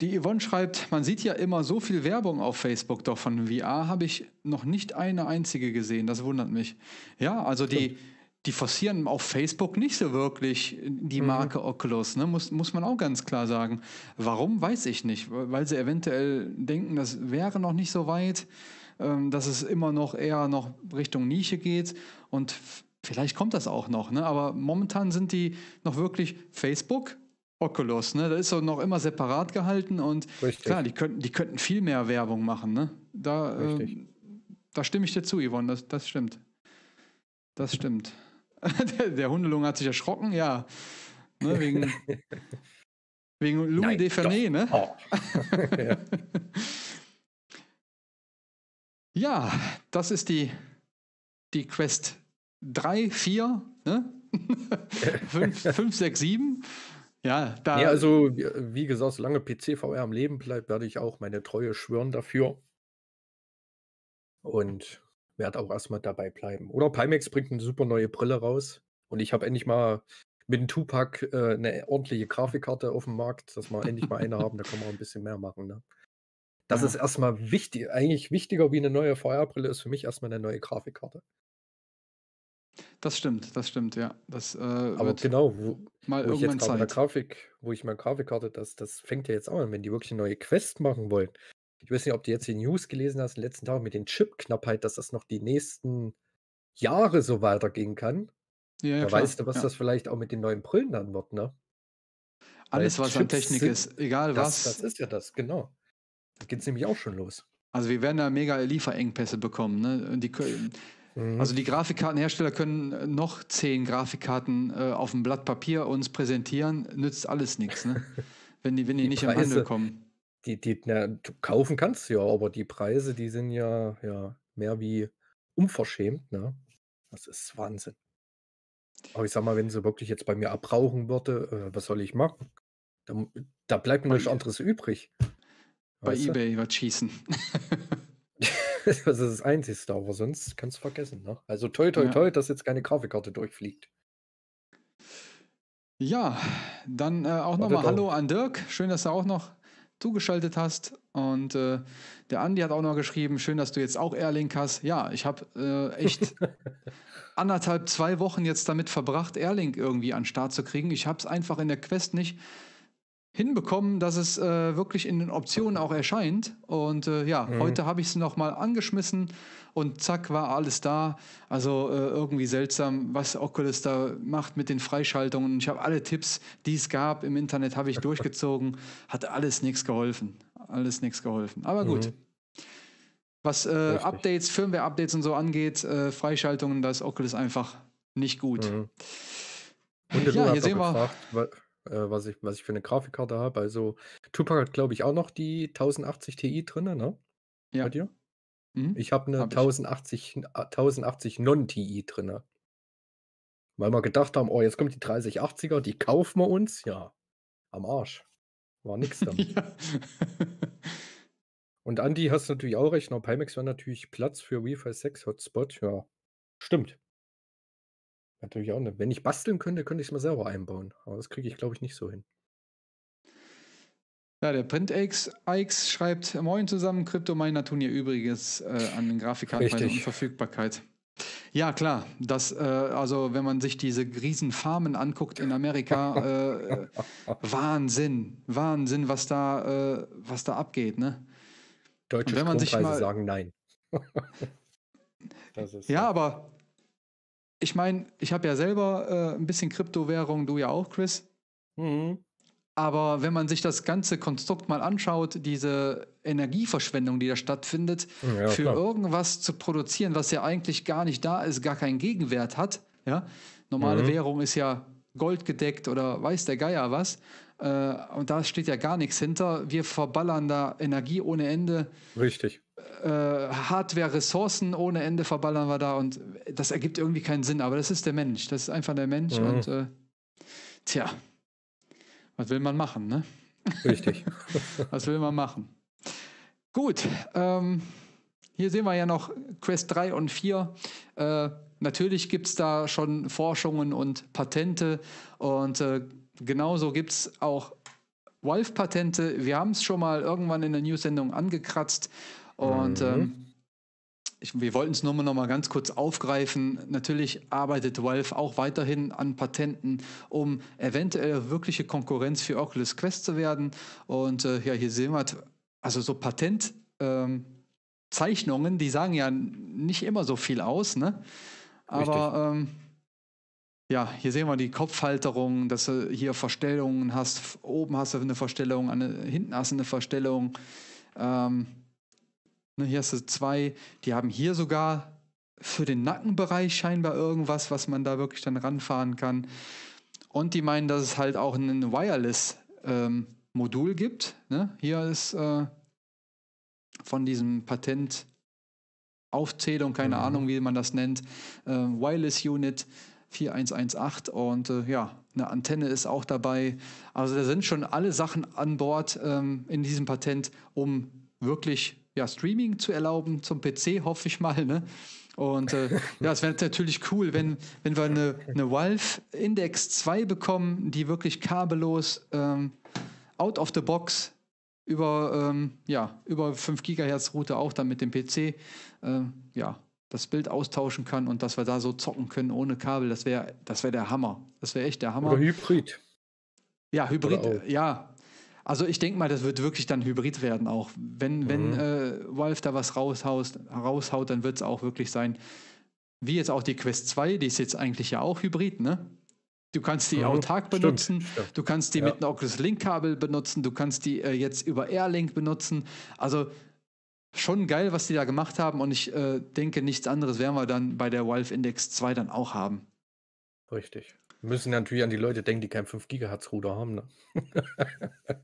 Die Yvonne schreibt, man sieht ja immer so viel Werbung auf Facebook, doch von VR habe ich noch nicht eine einzige gesehen. Das wundert mich. Ja, also die, die forcieren auf Facebook nicht so wirklich die mhm. Marke mhm. Oculus, ne? muss, muss man auch ganz klar sagen. Warum, weiß ich nicht, weil sie eventuell denken, das wäre noch nicht so weit, ähm, dass es immer noch eher noch Richtung Nische geht und vielleicht kommt das auch noch, ne? aber momentan sind die noch wirklich Facebook, Oculus, ne? Das ist so noch immer separat gehalten und Richtig. klar, die könnten, die könnten viel mehr Werbung machen, ne? Da, äh, da stimme ich dir zu, Yvonne, das, das stimmt. Das stimmt. [LAUGHS] der, der Hundelung hat sich erschrocken, ja. Ne, wegen, [LAUGHS] wegen Louis Defernet, ne? Oh. [LAUGHS] ja. das ist die, die Quest 3, 4, 5, 6, 7. Ja, da. Ja, also, wie gesagt, solange PC-VR am Leben bleibt, werde ich auch meine Treue schwören dafür. Und werde auch erstmal dabei bleiben. Oder Pimax bringt eine super neue Brille raus und ich habe endlich mal mit dem Tupac äh, eine ordentliche Grafikkarte auf dem Markt, dass wir endlich mal eine haben, da kann man ein bisschen mehr machen. Ne? Das ja. ist erstmal wichtig, eigentlich wichtiger wie eine neue VR-Brille ist für mich erstmal eine neue Grafikkarte. Das stimmt, das stimmt, ja. Das, äh, Aber genau, wo, mal wo ich jetzt gerade Grafik, wo ich meine Grafikkarte, das, das fängt ja jetzt auch an, wenn die wirklich eine neue Quest machen wollen, ich weiß nicht, ob du jetzt die News gelesen hast in den letzten Tagen mit den Chip-Knappheit, dass das noch die nächsten Jahre so weitergehen kann. Ja, ja, da klar. weißt du, was ja. das vielleicht auch mit den neuen Brillen dann wird, ne? Alles, Weil was Chips an Technik sind, ist, egal was. Das ist ja das, genau. Da geht es nämlich auch schon los. Also wir werden da mega Lieferengpässe bekommen. Ne? Die, mhm. Also die Grafikkartenhersteller können äh, noch zehn Grafikkarten äh, auf dem Blatt Papier uns präsentieren, nützt alles nichts, ne? [LAUGHS] wenn die, wenn die, die nicht Preise, im Handel kommen. Die, die, na, du kaufen kannst du ja, aber die Preise, die sind ja, ja mehr wie unverschämt, ne? Das ist Wahnsinn. Aber ich sag mal, wenn sie wirklich jetzt bei mir abrauchen würde, äh, was soll ich machen? Da, da bleibt mir nichts e anderes übrig. Bei weißt Ebay was schießen. [LAUGHS] das ist das Einzige, aber sonst kannst du vergessen. Ne? Also toi, toi, ja. dass jetzt keine Grafikkarte durchfliegt. Ja, dann äh, auch nochmal Hallo an Dirk. Schön, dass er auch noch zugeschaltet hast. Und äh, der Andi hat auch noch geschrieben, schön, dass du jetzt auch Erlink hast. Ja, ich habe äh, echt [LAUGHS] anderthalb, zwei Wochen jetzt damit verbracht, Erlink irgendwie an den Start zu kriegen. Ich habe es einfach in der Quest nicht hinbekommen, dass es äh, wirklich in den Optionen auch erscheint. Und äh, ja, mhm. heute habe ich es nochmal angeschmissen und zack, war alles da. Also äh, irgendwie seltsam, was Oculus da macht mit den Freischaltungen. Ich habe alle Tipps, die es gab im Internet, habe ich [LAUGHS] durchgezogen. Hat alles nichts geholfen. Alles nichts geholfen. Aber gut. Mhm. Was äh, Updates, Firmware-Updates und so angeht, äh, Freischaltungen, da ist Oculus einfach nicht gut. Mhm. Und ja, hier sehen wir. Gefragt, äh, was, ich, was ich für eine Grafikkarte habe. Also Tupac hat, glaube ich, auch noch die 1080 Ti drin, ne? Ja. Bei dir? Mhm. Ich habe eine hab 1080, 1080 Non-Ti drin. Weil wir gedacht haben, oh, jetzt kommt die 3080er, die kaufen wir uns. Ja, am Arsch. War nix [LAUGHS] damit. ja. Und Andi hast natürlich auch recht, na, ne? Pimax wäre natürlich Platz für Wi-Fi 6 Hotspot. Ja, stimmt. Natürlich auch nicht. Ne, wenn ich basteln könnte, könnte ich es mal selber einbauen. Aber das kriege ich, glaube ich, nicht so hin. Ja, der Print Eix schreibt, moin zusammen, Kryptominer tun ihr Übriges äh, an den Grafikkartenpreisen und Verfügbarkeit. Ja, klar. Das, äh, also wenn man sich diese Riesenfarmen anguckt in Amerika, äh, [LAUGHS] Wahnsinn, Wahnsinn, was da, äh, was da abgeht, ne? Deutsche und wenn man sich mal, sagen nein. [LAUGHS] ja, aber ich meine, ich habe ja selber äh, ein bisschen Kryptowährung, du ja auch, Chris. Mhm. Aber wenn man sich das ganze Konstrukt mal anschaut, diese Energieverschwendung, die da stattfindet, ja, für klar. irgendwas zu produzieren, was ja eigentlich gar nicht da ist, gar keinen Gegenwert hat. Ja? Normale mhm. Währung ist ja goldgedeckt oder weiß der Geier was. Äh, und da steht ja gar nichts hinter. Wir verballern da Energie ohne Ende. Richtig. Äh, Hardware-Ressourcen ohne Ende verballern wir da und das ergibt irgendwie keinen Sinn, aber das ist der Mensch, das ist einfach der Mensch mhm. und äh, tja, was will man machen, ne? Richtig. [LAUGHS] was will man machen? Gut, ähm, hier sehen wir ja noch Quest 3 und 4. Äh, natürlich gibt es da schon Forschungen und Patente und äh, genauso gibt es auch Valve-Patente. Wir haben es schon mal irgendwann in der News-Sendung angekratzt und mhm. ähm, ich, wir wollten es nur mal noch mal ganz kurz aufgreifen. Natürlich arbeitet Valve auch weiterhin an Patenten, um eventuell wirkliche Konkurrenz für Oculus Quest zu werden. Und äh, ja, hier sehen wir, also so Patent. Ähm, Zeichnungen, die sagen ja nicht immer so viel aus, ne? Aber ähm, ja, hier sehen wir die Kopfhalterung, dass du hier Verstellungen hast. Oben hast du eine Verstellung, eine, hinten hast du eine Verstellung. Ähm, Ne, hier hast du zwei, die haben hier sogar für den Nackenbereich scheinbar irgendwas, was man da wirklich dann ranfahren kann. Und die meinen, dass es halt auch ein Wireless-Modul ähm, gibt. Ne? Hier ist äh, von diesem Patent Aufzählung, keine mhm. Ahnung, wie man das nennt, äh, Wireless Unit 4118 und äh, ja, eine Antenne ist auch dabei. Also da sind schon alle Sachen an Bord ähm, in diesem Patent, um wirklich ja, Streaming zu erlauben zum PC, hoffe ich mal. Ne? Und äh, [LAUGHS] ja, es wäre natürlich cool, wenn, wenn wir eine, eine Valve Index 2 bekommen, die wirklich kabellos ähm, out of the box über, ähm, ja, über 5 GHz Route auch dann mit dem PC äh, ja, das Bild austauschen kann und dass wir da so zocken können ohne Kabel. Das wäre das wär der Hammer. Das wäre echt der Hammer. Oder Hybrid. Ja, Hybrid, ja, also ich denke mal, das wird wirklich dann Hybrid werden auch. Wenn, mhm. wenn äh, Valve da was raushaut, raushaut dann wird es auch wirklich sein, wie jetzt auch die Quest 2, die ist jetzt eigentlich ja auch Hybrid, ne? Du kannst die mhm. autark benutzen, stimmt, stimmt. du kannst die ja. mit einem Oculus Link-Kabel benutzen, du kannst die äh, jetzt über Airlink benutzen. Also schon geil, was die da gemacht haben und ich äh, denke, nichts anderes werden wir dann bei der Valve Index 2 dann auch haben. Richtig. Müssen natürlich an die Leute denken, die kein 5 Gigahertz Ruder haben. Ne? [LAUGHS]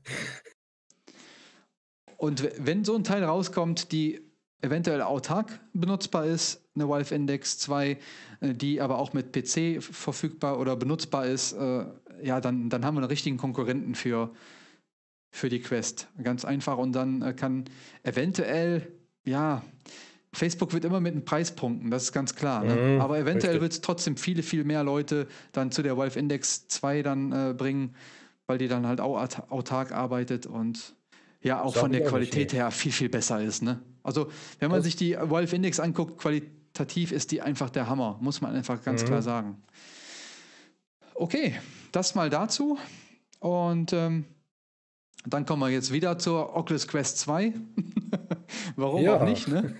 Und wenn so ein Teil rauskommt, die eventuell autark benutzbar ist, eine Valve Index 2, äh, die aber auch mit PC verfügbar oder benutzbar ist, äh, ja, dann, dann haben wir einen richtigen Konkurrenten für, für die Quest. Ganz einfach. Und dann äh, kann eventuell, ja, Facebook wird immer mit einem Preis punkten, das ist ganz klar. Ne? Mhm, Aber eventuell wird es trotzdem viele, viel mehr Leute dann zu der Valve Index 2 dann äh, bringen, weil die dann halt auch autark arbeitet und ja auch das von der Qualität her viel, viel besser ist. Ne? Also wenn man das sich die Valve Index anguckt, qualitativ ist die einfach der Hammer, muss man einfach ganz mhm. klar sagen. Okay, das mal dazu. Und ähm, dann kommen wir jetzt wieder zur Oculus Quest 2. [LAUGHS] Warum ja. auch nicht, ne?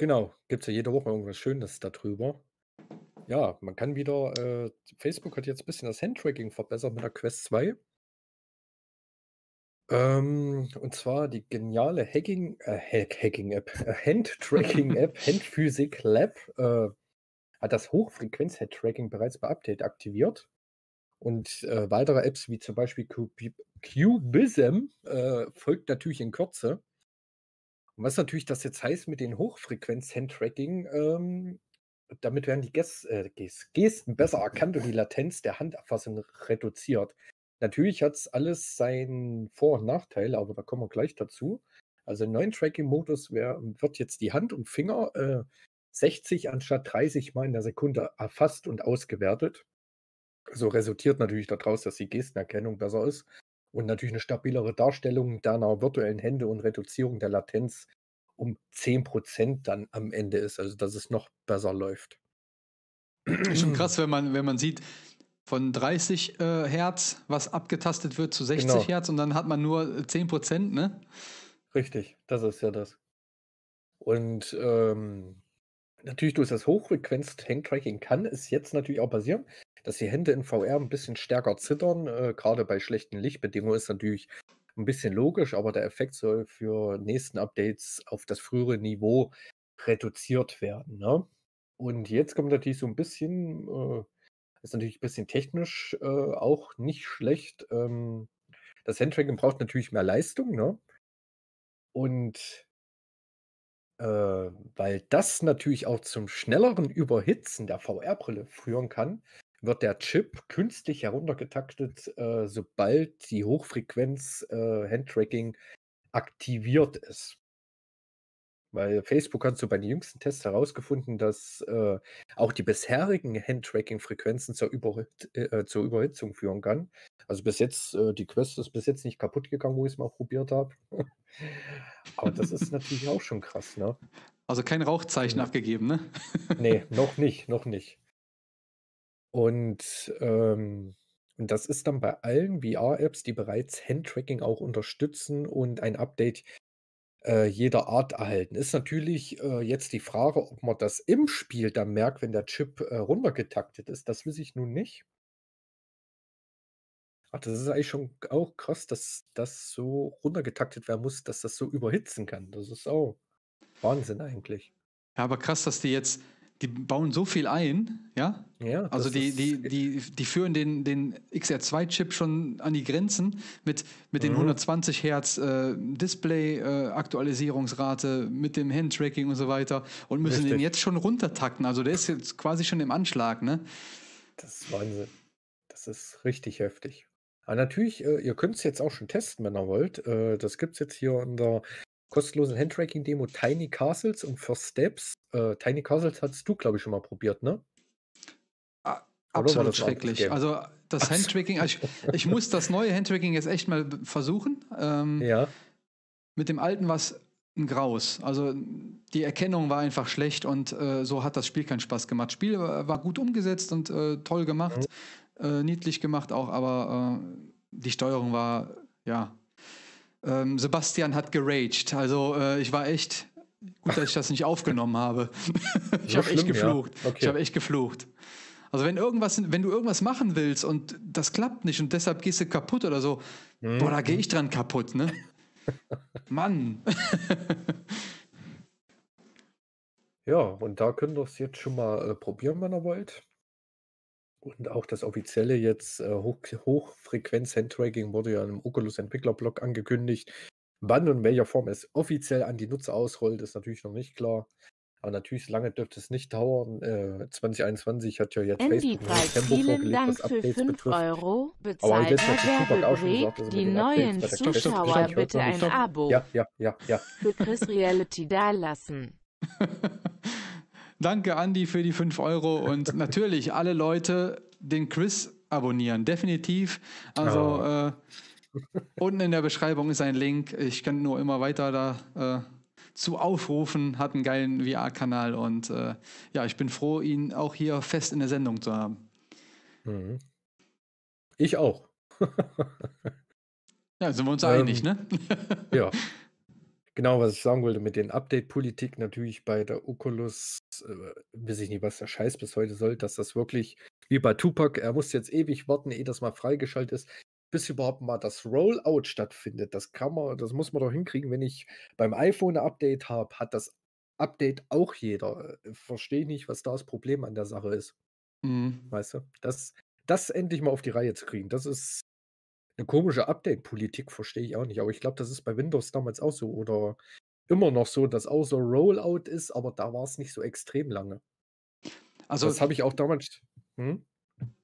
Genau, gibt es ja jede Woche irgendwas Schönes darüber. Ja, man kann wieder, äh, Facebook hat jetzt ein bisschen das Handtracking verbessert mit der Quest 2. Ähm, und zwar die geniale Hacking, äh, Hacking-App, [LAUGHS] äh, Handtracking-App, [LAUGHS] Handphysik Lab, äh, hat das hochfrequenz headtracking bereits bei Update aktiviert. Und äh, weitere Apps wie zum Beispiel Cubism äh, folgt natürlich in Kürze. Und was natürlich das jetzt heißt mit den hochfrequenz handtracking ähm, damit werden die Gest äh, Gesten besser erkannt und die Latenz der Handabfassung reduziert. Natürlich hat es alles seinen Vor- und Nachteil, aber da kommen wir gleich dazu. Also im neuen Tracking-Modus wird jetzt die Hand und Finger äh, 60 anstatt 30 Mal in der Sekunde erfasst und ausgewertet. So resultiert natürlich daraus, dass die Gestenerkennung besser ist und natürlich eine stabilere Darstellung deiner virtuellen Hände und Reduzierung der Latenz um 10% dann am Ende ist, also dass es noch besser läuft. Schon krass, [CLEARS THROAT] wenn man, wenn man sieht, von 30 äh, Hertz, was abgetastet wird, zu 60 genau. Hertz und dann hat man nur 10%, äh, ne? Richtig, das ist ja das. Und ähm, natürlich durch das Hochfrequenz-Hand-Tracking kann es jetzt natürlich auch passieren, dass die Hände in VR ein bisschen stärker zittern. Äh, Gerade bei schlechten Lichtbedingungen ist natürlich ein bisschen logisch, aber der Effekt soll für nächsten Updates auf das frühere Niveau reduziert werden. Ne? Und jetzt kommt natürlich so ein bisschen, äh, ist natürlich ein bisschen technisch äh, auch nicht schlecht. Ähm, das Handtracking braucht natürlich mehr Leistung, ne? Und äh, weil das natürlich auch zum schnelleren Überhitzen der VR-Brille führen kann, wird der Chip künstlich heruntergetaktet, äh, sobald die Hochfrequenz äh, Handtracking aktiviert ist. Weil Facebook hat so bei den jüngsten Tests herausgefunden, dass äh, auch die bisherigen Handtracking-Frequenzen zur, Überhit äh, zur, Überhitzung führen kann. Also bis jetzt, äh, die Quest ist bis jetzt nicht kaputt gegangen, wo ich es mal probiert habe. [LAUGHS] Aber das ist natürlich auch schon krass, ne? Also kein Rauchzeichen ja. abgegeben, ne? nee, [LAUGHS] noch nicht, noch nicht. Und, ähm, und das ist dann bei allen VR-Apps, die bereits Handtracking auch unterstützen und ein Update äh, jeder Art erhalten. Ist natürlich äh, jetzt die Frage, ob man das im Spiel dann merkt, wenn der Chip äh, runtergetaktet ist. Das weiß ich nun nicht. Ach, das ist eigentlich schon auch krass, dass das so runtergetaktet werden muss, dass das so überhitzen kann. Das ist auch Wahnsinn eigentlich. Ja, aber krass, dass die jetzt die bauen so viel ein, ja? Ja. Also die, die, die, die führen den, den XR2-Chip schon an die Grenzen mit, mit mhm. den 120 Hertz äh, Display-Aktualisierungsrate, äh, mit dem Handtracking und so weiter und müssen Richtig. den jetzt schon runtertakten. Also der ist jetzt quasi schon im Anschlag, ne? Das ist Wahnsinn. Das ist richtig heftig. Aber natürlich, äh, ihr könnt es jetzt auch schon testen, wenn ihr wollt. Äh, das gibt es jetzt hier unter kostenlosen Handtracking-Demo Tiny Castles und First Steps. Äh, Tiny Castles hast du, glaube ich, schon mal probiert, ne? Absolut schrecklich. Das also das Absolut. Handtracking, also ich, ich, muss das neue Handtracking jetzt echt mal versuchen. Ähm, ja. Mit dem alten war es ein Graus. Also die Erkennung war einfach schlecht und äh, so hat das Spiel keinen Spaß gemacht. Spiel war gut umgesetzt und äh, toll gemacht, mhm. äh, niedlich gemacht auch, aber äh, die Steuerung war ja ähm, Sebastian hat geraged. Also äh, ich war echt gut, dass ich das nicht aufgenommen habe. [LAUGHS] ich habe echt geflucht. Ja. Okay. Ich habe echt geflucht. Also wenn irgendwas, wenn du irgendwas machen willst und das klappt nicht und deshalb gehst du kaputt oder so, mhm. boah, da gehe ich dran kaputt, ne? [LAUGHS] Mann. [LAUGHS] ja, und da können wir es jetzt schon mal äh, probieren, wenn ihr wollt. Und auch das offizielle jetzt äh, Hoch Hochfrequenz-Handtracking wurde ja im oculus entwickler blog angekündigt. Wann und in welcher Form es offiziell an die Nutzer ausrollt, ist natürlich noch nicht klar. Aber natürlich, lange dürfte es nicht dauern. Äh, 2021 hat ja jetzt Andy Facebook ein Tempo vorgelegt, Dank was Updates betrifft. Euro Aber jetzt hat die Tupac auch schon gesagt, also die neuen Updates, Zuschauer bitte ein Abo ja, ja, ja, ja. für Chris Reality dalassen. [LAUGHS] Danke, Andi, für die 5 Euro und [LAUGHS] natürlich alle Leute den Chris abonnieren, definitiv. Also oh. äh, unten in der Beschreibung ist ein Link. Ich kann nur immer weiter da äh, zu aufrufen. Hat einen geilen VR-Kanal und äh, ja, ich bin froh, ihn auch hier fest in der Sendung zu haben. Mhm. Ich auch. ja, sind wir uns ähm, einig, ne? ja. [LAUGHS] Genau, was ich sagen wollte mit den Update-Politik natürlich bei der Oculus, äh, weiß ich nicht, was der Scheiß bis heute soll, dass das wirklich wie bei Tupac, er muss jetzt ewig warten, ehe das mal freigeschaltet ist, bis überhaupt mal das Rollout stattfindet. Das kann man, das muss man doch hinkriegen, wenn ich beim iPhone ein Update habe, hat das Update auch jeder. Äh, verstehe nicht, was da das Problem an der Sache ist. Mhm. Weißt du? Das, das endlich mal auf die Reihe zu kriegen, das ist eine komische Update-Politik verstehe ich auch nicht. Aber ich glaube, das ist bei Windows damals auch so oder immer noch so, dass auch so Rollout ist, aber da war es nicht so extrem lange. Also das habe ich auch damals. Hm?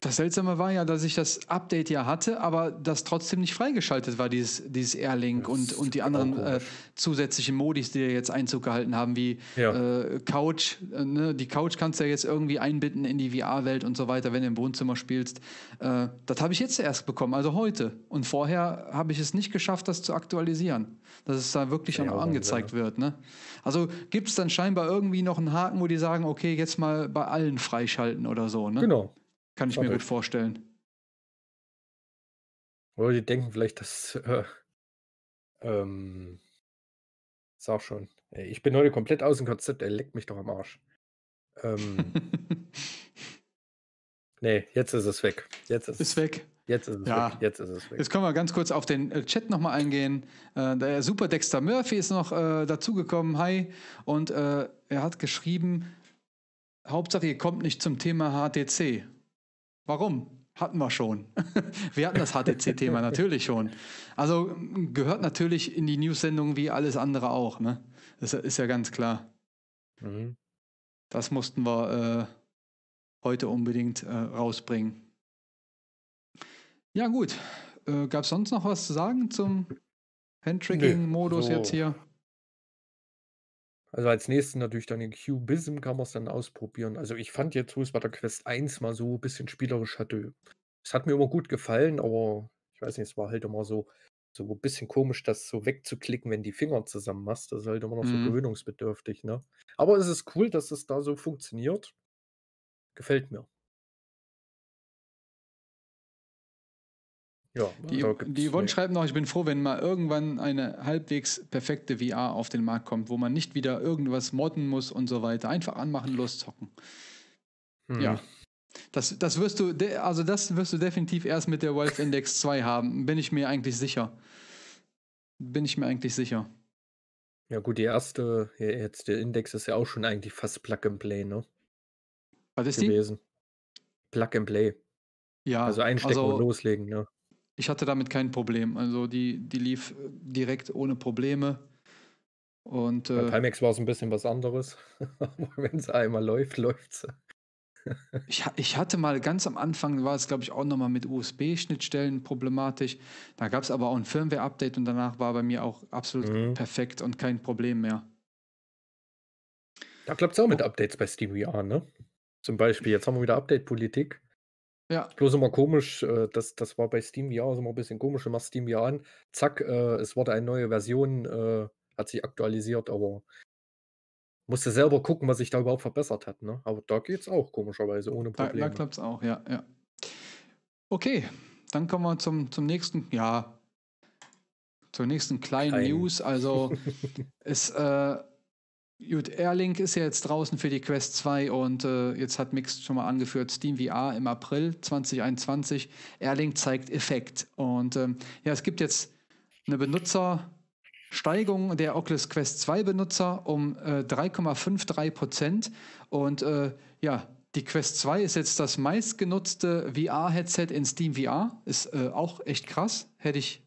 Das Seltsame war ja, dass ich das Update ja hatte, aber das trotzdem nicht freigeschaltet war, dieses, dieses Airlink und, und die anderen äh, zusätzlichen Modis, die ja jetzt Einzug gehalten haben, wie ja. äh, Couch. Äh, ne? Die Couch kannst du ja jetzt irgendwie einbinden in die VR-Welt und so weiter, wenn du im Wohnzimmer spielst. Äh, das habe ich jetzt erst bekommen, also heute. Und vorher habe ich es nicht geschafft, das zu aktualisieren, dass es da wirklich ja, angezeigt ja. wird. Ne? Also gibt es dann scheinbar irgendwie noch einen Haken, wo die sagen, okay, jetzt mal bei allen freischalten oder so. Ne? Genau. Kann ich Warte. mir gut vorstellen. Oder die denken vielleicht, dass. Äh, ähm, sag schon. Ich bin heute komplett aus dem Konzept, er leckt mich doch am Arsch. Ähm, [LAUGHS] nee, jetzt ist es weg. Jetzt ist, ist weg. Jetzt ist es ja. weg. Jetzt ist es weg. Jetzt können wir ganz kurz auf den äh, Chat nochmal eingehen. Äh, der Super Dexter Murphy ist noch äh, dazugekommen. Hi. Und äh, er hat geschrieben: Hauptsache, ihr kommt nicht zum Thema HTC. Warum? Hatten wir schon. [LAUGHS] Wir hatten das HTC-Thema [LAUGHS] natürlich schon. Also mm, gehört natürlich in die News-Sendung wie alles andere auch. Ne? Das ist ja ganz klar. Mhm. Das mussten wir äh, heute unbedingt äh, rausbringen. Ja, gut. Äh, Gab es sonst noch was zu sagen zum Handtracking-Modus nee, so jetzt hier? Also als nächsten natürlich dann den Cubism kann man es dann ausprobieren. Also ich fand jetzt, wo es bei der Quest 1 mal so ein bisschen spielerisch hatte, es hat mir immer gut gefallen, aber ich weiß nicht, es war halt immer so, so ein bisschen komisch, das so wegzuklicken, wenn die Finger zusammen machst. Das ist halt immer noch so mhm. gewöhnungsbedürftig, ne? Aber es ist cool, dass es da so funktioniert. Gefällt mir. Ja, die, die Yvonne schreibt noch, ich bin froh, wenn mal irgendwann eine halbwegs perfekte VR auf den Markt kommt, wo man nicht wieder irgendwas modden muss und so weiter. Einfach anmachen, loszocken. Hm. Ja. Das, das wirst du, also das wirst du definitiv erst mit der Valve Index 2 haben, bin ich mir eigentlich sicher. Bin ich mir eigentlich sicher. Ja, gut, die erste, jetzt der Index ist ja auch schon eigentlich fast Plug and Play, ne? Was ist gewesen. die? Plug and Play. Ja, also einstecken also, und loslegen, ne? ich hatte damit kein Problem. Also die, die lief direkt ohne Probleme. Und, äh, Bei äh, Timex war es ein bisschen was anderes. [LAUGHS] Wenn es einmal läuft, läuft's. [LAUGHS] ich, ich hatte mal ganz am Anfang, war es glaube ich auch nochmal mit USB-Schnittstellen problematisch. Da gab es aber auch ein Firmware-Update und danach war bei mir auch absolut mhm. perfekt und kein Problem mehr. Da klappt es auch mit oh. Updates bei SteamVR, ne? Zum Beispiel, jetzt haben wir wieder Update-Politik. Ja. Bloß immer komisch, äh, das, das war bei Steam ja immer ein bisschen komisch. Du machst Steam ja an, zack, äh, es wurde eine neue Version, äh, hat sich aktualisiert, aber musste selber gucken, was sich da überhaupt verbessert hat. Ne? Aber da geht es auch komischerweise ohne Probleme. Da, da es auch, ja, ja. Okay, dann kommen wir zum, zum nächsten, ja, zur nächsten kleinen Klein. News. Also [LAUGHS] es äh, Gut, Airlink ist ja jetzt draußen für die Quest 2 und äh, jetzt hat Mix schon mal angeführt, Steam VR im April 2021. Airlink zeigt Effekt. Und ähm, ja, es gibt jetzt eine Benutzersteigung der Oculus Quest 2 Benutzer um äh, 3,53 Prozent. Und äh, ja, die Quest 2 ist jetzt das meistgenutzte VR-Headset in Steam VR. Ist äh, auch echt krass. Hätte ich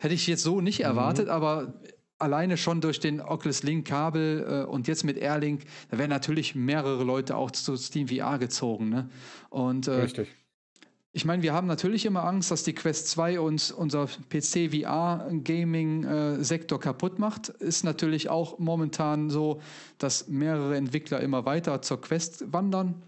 Hätte ich jetzt so nicht mhm. erwartet, mhm. aber alleine schon durch den Oculus Link Kabel äh, und jetzt mit Airlink, da werden natürlich mehrere Leute auch zu SteamVR gezogen. Ne? Und, äh, Richtig. Ich meine, wir haben natürlich immer Angst, dass die Quest 2 uns unser PC-VR-Gaming-Sektor äh, kaputt macht. Ist natürlich auch momentan so, dass mehrere Entwickler immer weiter zur Quest wandern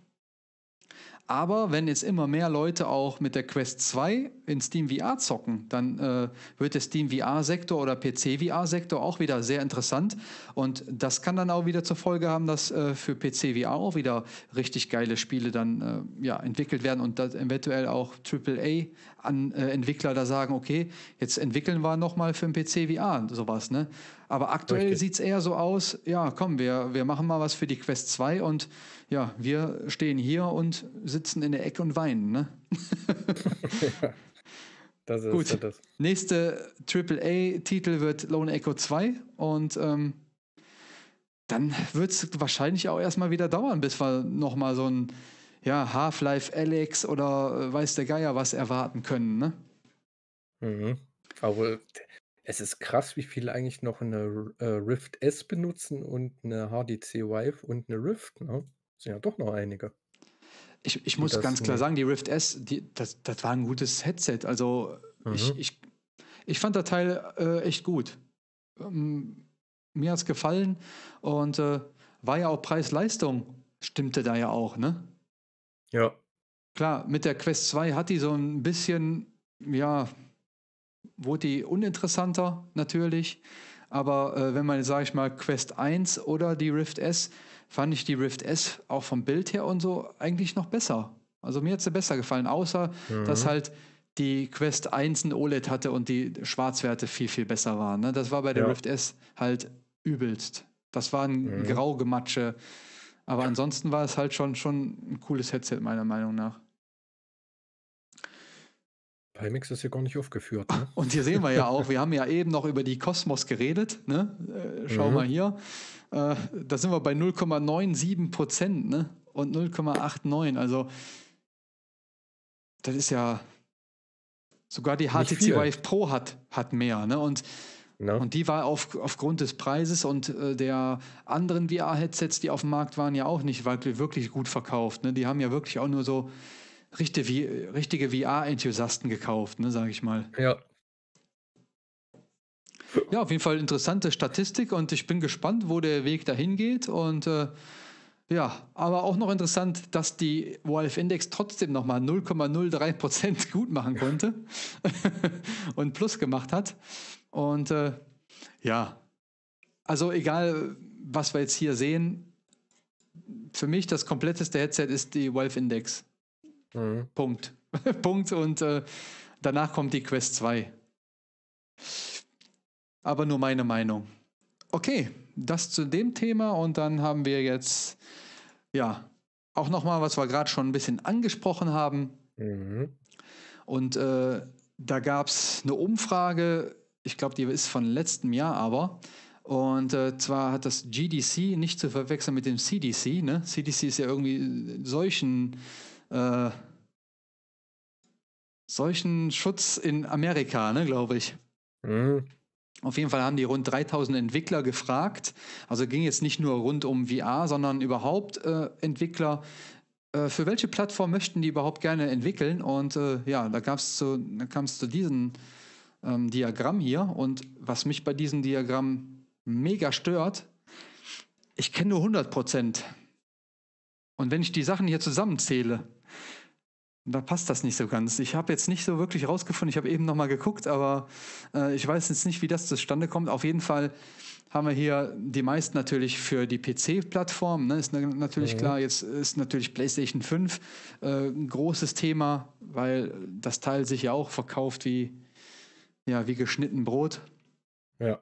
aber wenn jetzt immer mehr Leute auch mit der Quest 2 in Steam VR zocken, dann äh, wird der Steam VR-Sektor oder PC VR-Sektor auch wieder sehr interessant. Und das kann dann auch wieder zur Folge haben, dass äh, für PC VR auch wieder richtig geile Spiele dann äh, ja, entwickelt werden und eventuell auch AAA an äh, Entwickler da sagen, okay, jetzt entwickeln wir nochmal für den PC VR und sowas, ne? Aber aktuell sieht es eher so aus, ja, komm, wir, wir machen mal was für die Quest 2 und ja, wir stehen hier und sitzen in der Ecke und weinen, ne? [LAUGHS] das ist Gut. das. Nächste AAA-Titel wird Lone Echo 2 und ähm, dann wird es wahrscheinlich auch erstmal wieder dauern, bis wir nochmal so ein ja, Half-Life Alex oder äh, weiß der Geier was erwarten können. Ne? Mhm. Aber es ist krass, wie viele eigentlich noch eine äh, Rift S benutzen und eine HDC Vive und eine Rift. Ne? Sind ja doch noch einige. Ich, ich muss ganz klar sagen, die Rift S, die, das, das war ein gutes Headset. Also mhm. ich, ich, ich fand das Teil äh, echt gut. Ähm, mir hat es gefallen und äh, war ja auch Preis-Leistung, stimmte da ja auch, ne? Ja. Klar, mit der Quest 2 hat die so ein bisschen, ja, wurde die uninteressanter natürlich. Aber äh, wenn man, sage ich mal, Quest 1 oder die Rift S, fand ich die Rift S auch vom Bild her und so eigentlich noch besser. Also mir hat sie besser gefallen, außer mhm. dass halt die Quest 1 ein OLED hatte und die Schwarzwerte viel, viel besser waren. Ne? Das war bei der ja. Rift S halt übelst. Das war ein mhm. Graugematsche aber ansonsten war es halt schon, schon ein cooles Headset, meiner Meinung nach. Pimax ist hier gar nicht aufgeführt. Ne? [LAUGHS] Und hier sehen wir ja auch, wir haben ja eben noch über die Kosmos geredet. Ne? Äh, schau mhm. mal hier. Äh, da sind wir bei 0,97 Prozent ne? und 0,89. Also, das ist ja. Sogar die HTC Vive Pro hat, hat mehr. Ne? Und No. Ne? Und die war auf, aufgrund des Preises und äh, der anderen VR-Headsets, die auf dem Markt waren, ja auch nicht wirklich, wirklich gut verkauft. Ne? Die haben ja wirklich auch nur so richtige, richtige VR-Enthusiasten gekauft, ne, sage ich mal. Ja. Ja, auf jeden Fall interessante Statistik und ich bin gespannt, wo der Weg dahin geht. Und äh, ja, aber auch noch interessant, dass die Valve Index trotzdem nochmal 0,03% gut machen konnte [LAUGHS] und Plus gemacht hat. Und äh, ja, also egal, was wir jetzt hier sehen, für mich das kompletteste Headset ist die Valve Index. Mhm. Punkt. [LAUGHS] Punkt. Und äh, danach kommt die Quest 2. Aber nur meine Meinung. Okay, das zu dem Thema und dann haben wir jetzt ja auch nochmal, was wir gerade schon ein bisschen angesprochen haben. Mhm. Und äh, da gab es eine Umfrage ich glaube, die ist von letztem Jahr aber. Und äh, zwar hat das GDC nicht zu verwechseln mit dem CDC. Ne? CDC ist ja irgendwie äh, solchen, äh, solchen Schutz in Amerika, ne, glaube ich. Mhm. Auf jeden Fall haben die rund 3000 Entwickler gefragt. Also ging jetzt nicht nur rund um VR, sondern überhaupt äh, Entwickler. Äh, für welche Plattform möchten die überhaupt gerne entwickeln? Und äh, ja, da, da kam es zu diesen äh, ähm, Diagramm hier. Und was mich bei diesem Diagramm mega stört, ich kenne nur 100 Prozent. Und wenn ich die Sachen hier zusammenzähle, da passt das nicht so ganz. Ich habe jetzt nicht so wirklich rausgefunden. Ich habe eben nochmal geguckt, aber äh, ich weiß jetzt nicht, wie das zustande kommt. Auf jeden Fall haben wir hier die meisten natürlich für die PC-Plattform. Ne? Ist natürlich ja. Mhm. klar. Jetzt ist natürlich PlayStation 5 äh, ein großes Thema, weil das Teil sich ja auch verkauft wie ja, wie geschnitten Brot. Ja.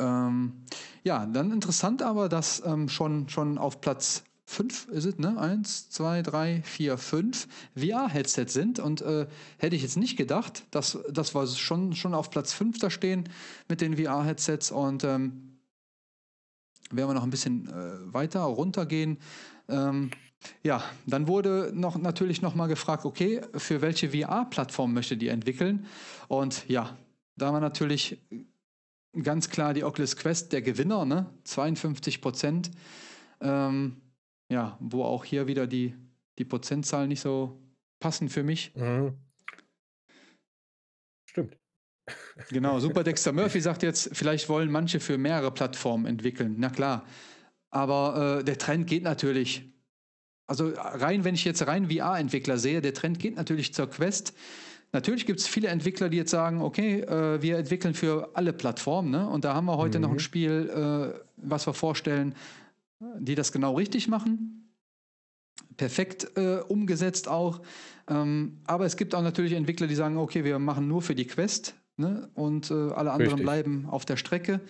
Ähm, ja, dann interessant aber, dass ähm, schon, schon auf Platz 5 ist es, ne? 1, 2, 3, 4, 5 VR-Headsets sind. Und äh, hätte ich jetzt nicht gedacht, dass, dass wir schon, schon auf Platz 5 da stehen mit den VR-Headsets. Und ähm, werden wir noch ein bisschen äh, weiter runtergehen. Ähm, ja, dann wurde noch natürlich noch mal gefragt, okay, für welche VR-Plattform möchtet ihr entwickeln? Und ja, da war natürlich ganz klar die Oculus Quest der Gewinner, ne? 52 Prozent. Ähm, ja, wo auch hier wieder die, die Prozentzahlen nicht so passen für mich. Mhm. Stimmt. [LAUGHS] Genau, Super Dexter Murphy sagt jetzt, vielleicht wollen manche für mehrere Plattformen entwickeln. Na klar. Aber äh, der Trend geht natürlich. Also rein, wenn ich jetzt rein VR-Entwickler sehe, der Trend geht natürlich zur Quest. Natürlich gibt es viele Entwickler, die jetzt sagen, okay, äh, wir entwickeln für alle Plattformen. Ne? Und da haben wir heute mhm. noch ein mhm. Spiel, äh, was wir vorstellen, die das genau richtig machen. Perfekt äh, umgesetzt auch. Ähm, aber es gibt auch natürlich Entwickler, die sagen, okay, wir machen nur für die Quest ne? und äh, alle anderen richtig. bleiben auf der Strecke.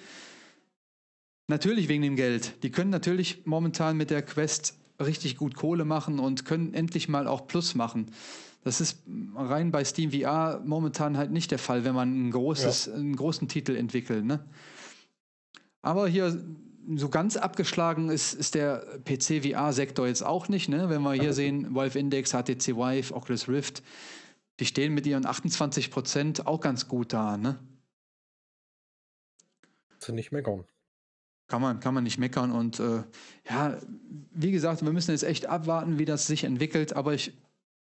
Natürlich wegen dem Geld. Die können natürlich momentan mit der Quest richtig gut Kohle machen und können endlich mal auch Plus machen. Das ist rein bei Steam VR momentan halt nicht der Fall, wenn man ein großes, ja. einen großen Titel entwickelt. Ne? Aber hier so ganz abgeschlagen ist, ist der PC-VR-Sektor jetzt auch nicht. Ne? Wenn wir hier okay. sehen, Valve Index, HTC Vive, Oculus Rift, die stehen mit ihren 28 Prozent auch ganz gut da. Ne? Zu nicht meckern. Kann man, kann man nicht meckern. Und äh, ja, wie gesagt, wir müssen jetzt echt abwarten, wie das sich entwickelt. Aber ich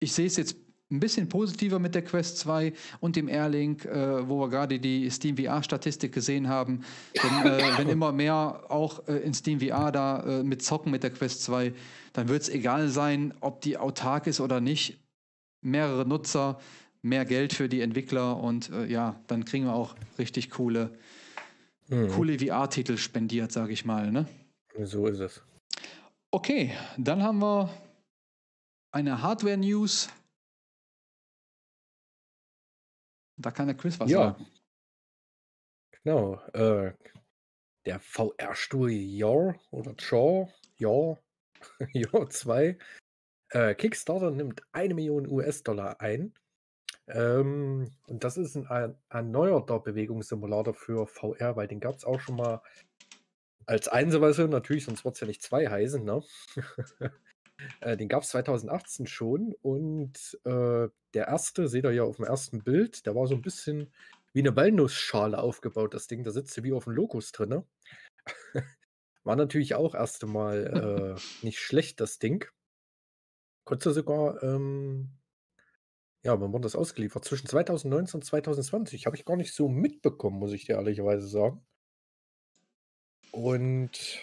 ich sehe es jetzt ein bisschen positiver mit der Quest 2 und dem Airlink, äh, wo wir gerade die Steam VR-Statistik gesehen haben. Denn, äh, [LAUGHS] wenn immer mehr auch äh, in Steam VR da äh, mit zocken mit der Quest 2, dann wird es egal sein, ob die autark ist oder nicht. Mehrere Nutzer, mehr Geld für die Entwickler und äh, ja, dann kriegen wir auch richtig coole, mhm. coole VR-Titel spendiert, sage ich mal. Ne? So ist es. Okay, dann haben wir eine Hardware-News. Da kann der Chris was ja. sagen. Genau. Äh, der VR-Stuhl Jaw oder Jaw, Jaw, Jaw 2. Äh, Kickstarter nimmt eine Million US-Dollar ein. Ähm, und das ist ein erneuerter Bewegungssimulator für VR, weil den gab es auch schon mal als Einzelweise natürlich, sonst wird es ja nicht zwei heißen, ne? [LAUGHS] Äh, den gab es 2018 schon und äh, der erste, seht ihr ja auf dem ersten Bild, der war so ein bisschen wie eine Walnussschale aufgebaut, das Ding. Da sitzt du wie auf dem Lokus drin. [LAUGHS] war natürlich auch erst einmal äh, nicht schlecht, das Ding. Konntest sogar, ähm, ja, wann wurde das ausgeliefert? Zwischen 2019 und 2020 habe ich gar nicht so mitbekommen, muss ich dir ehrlicherweise sagen. Und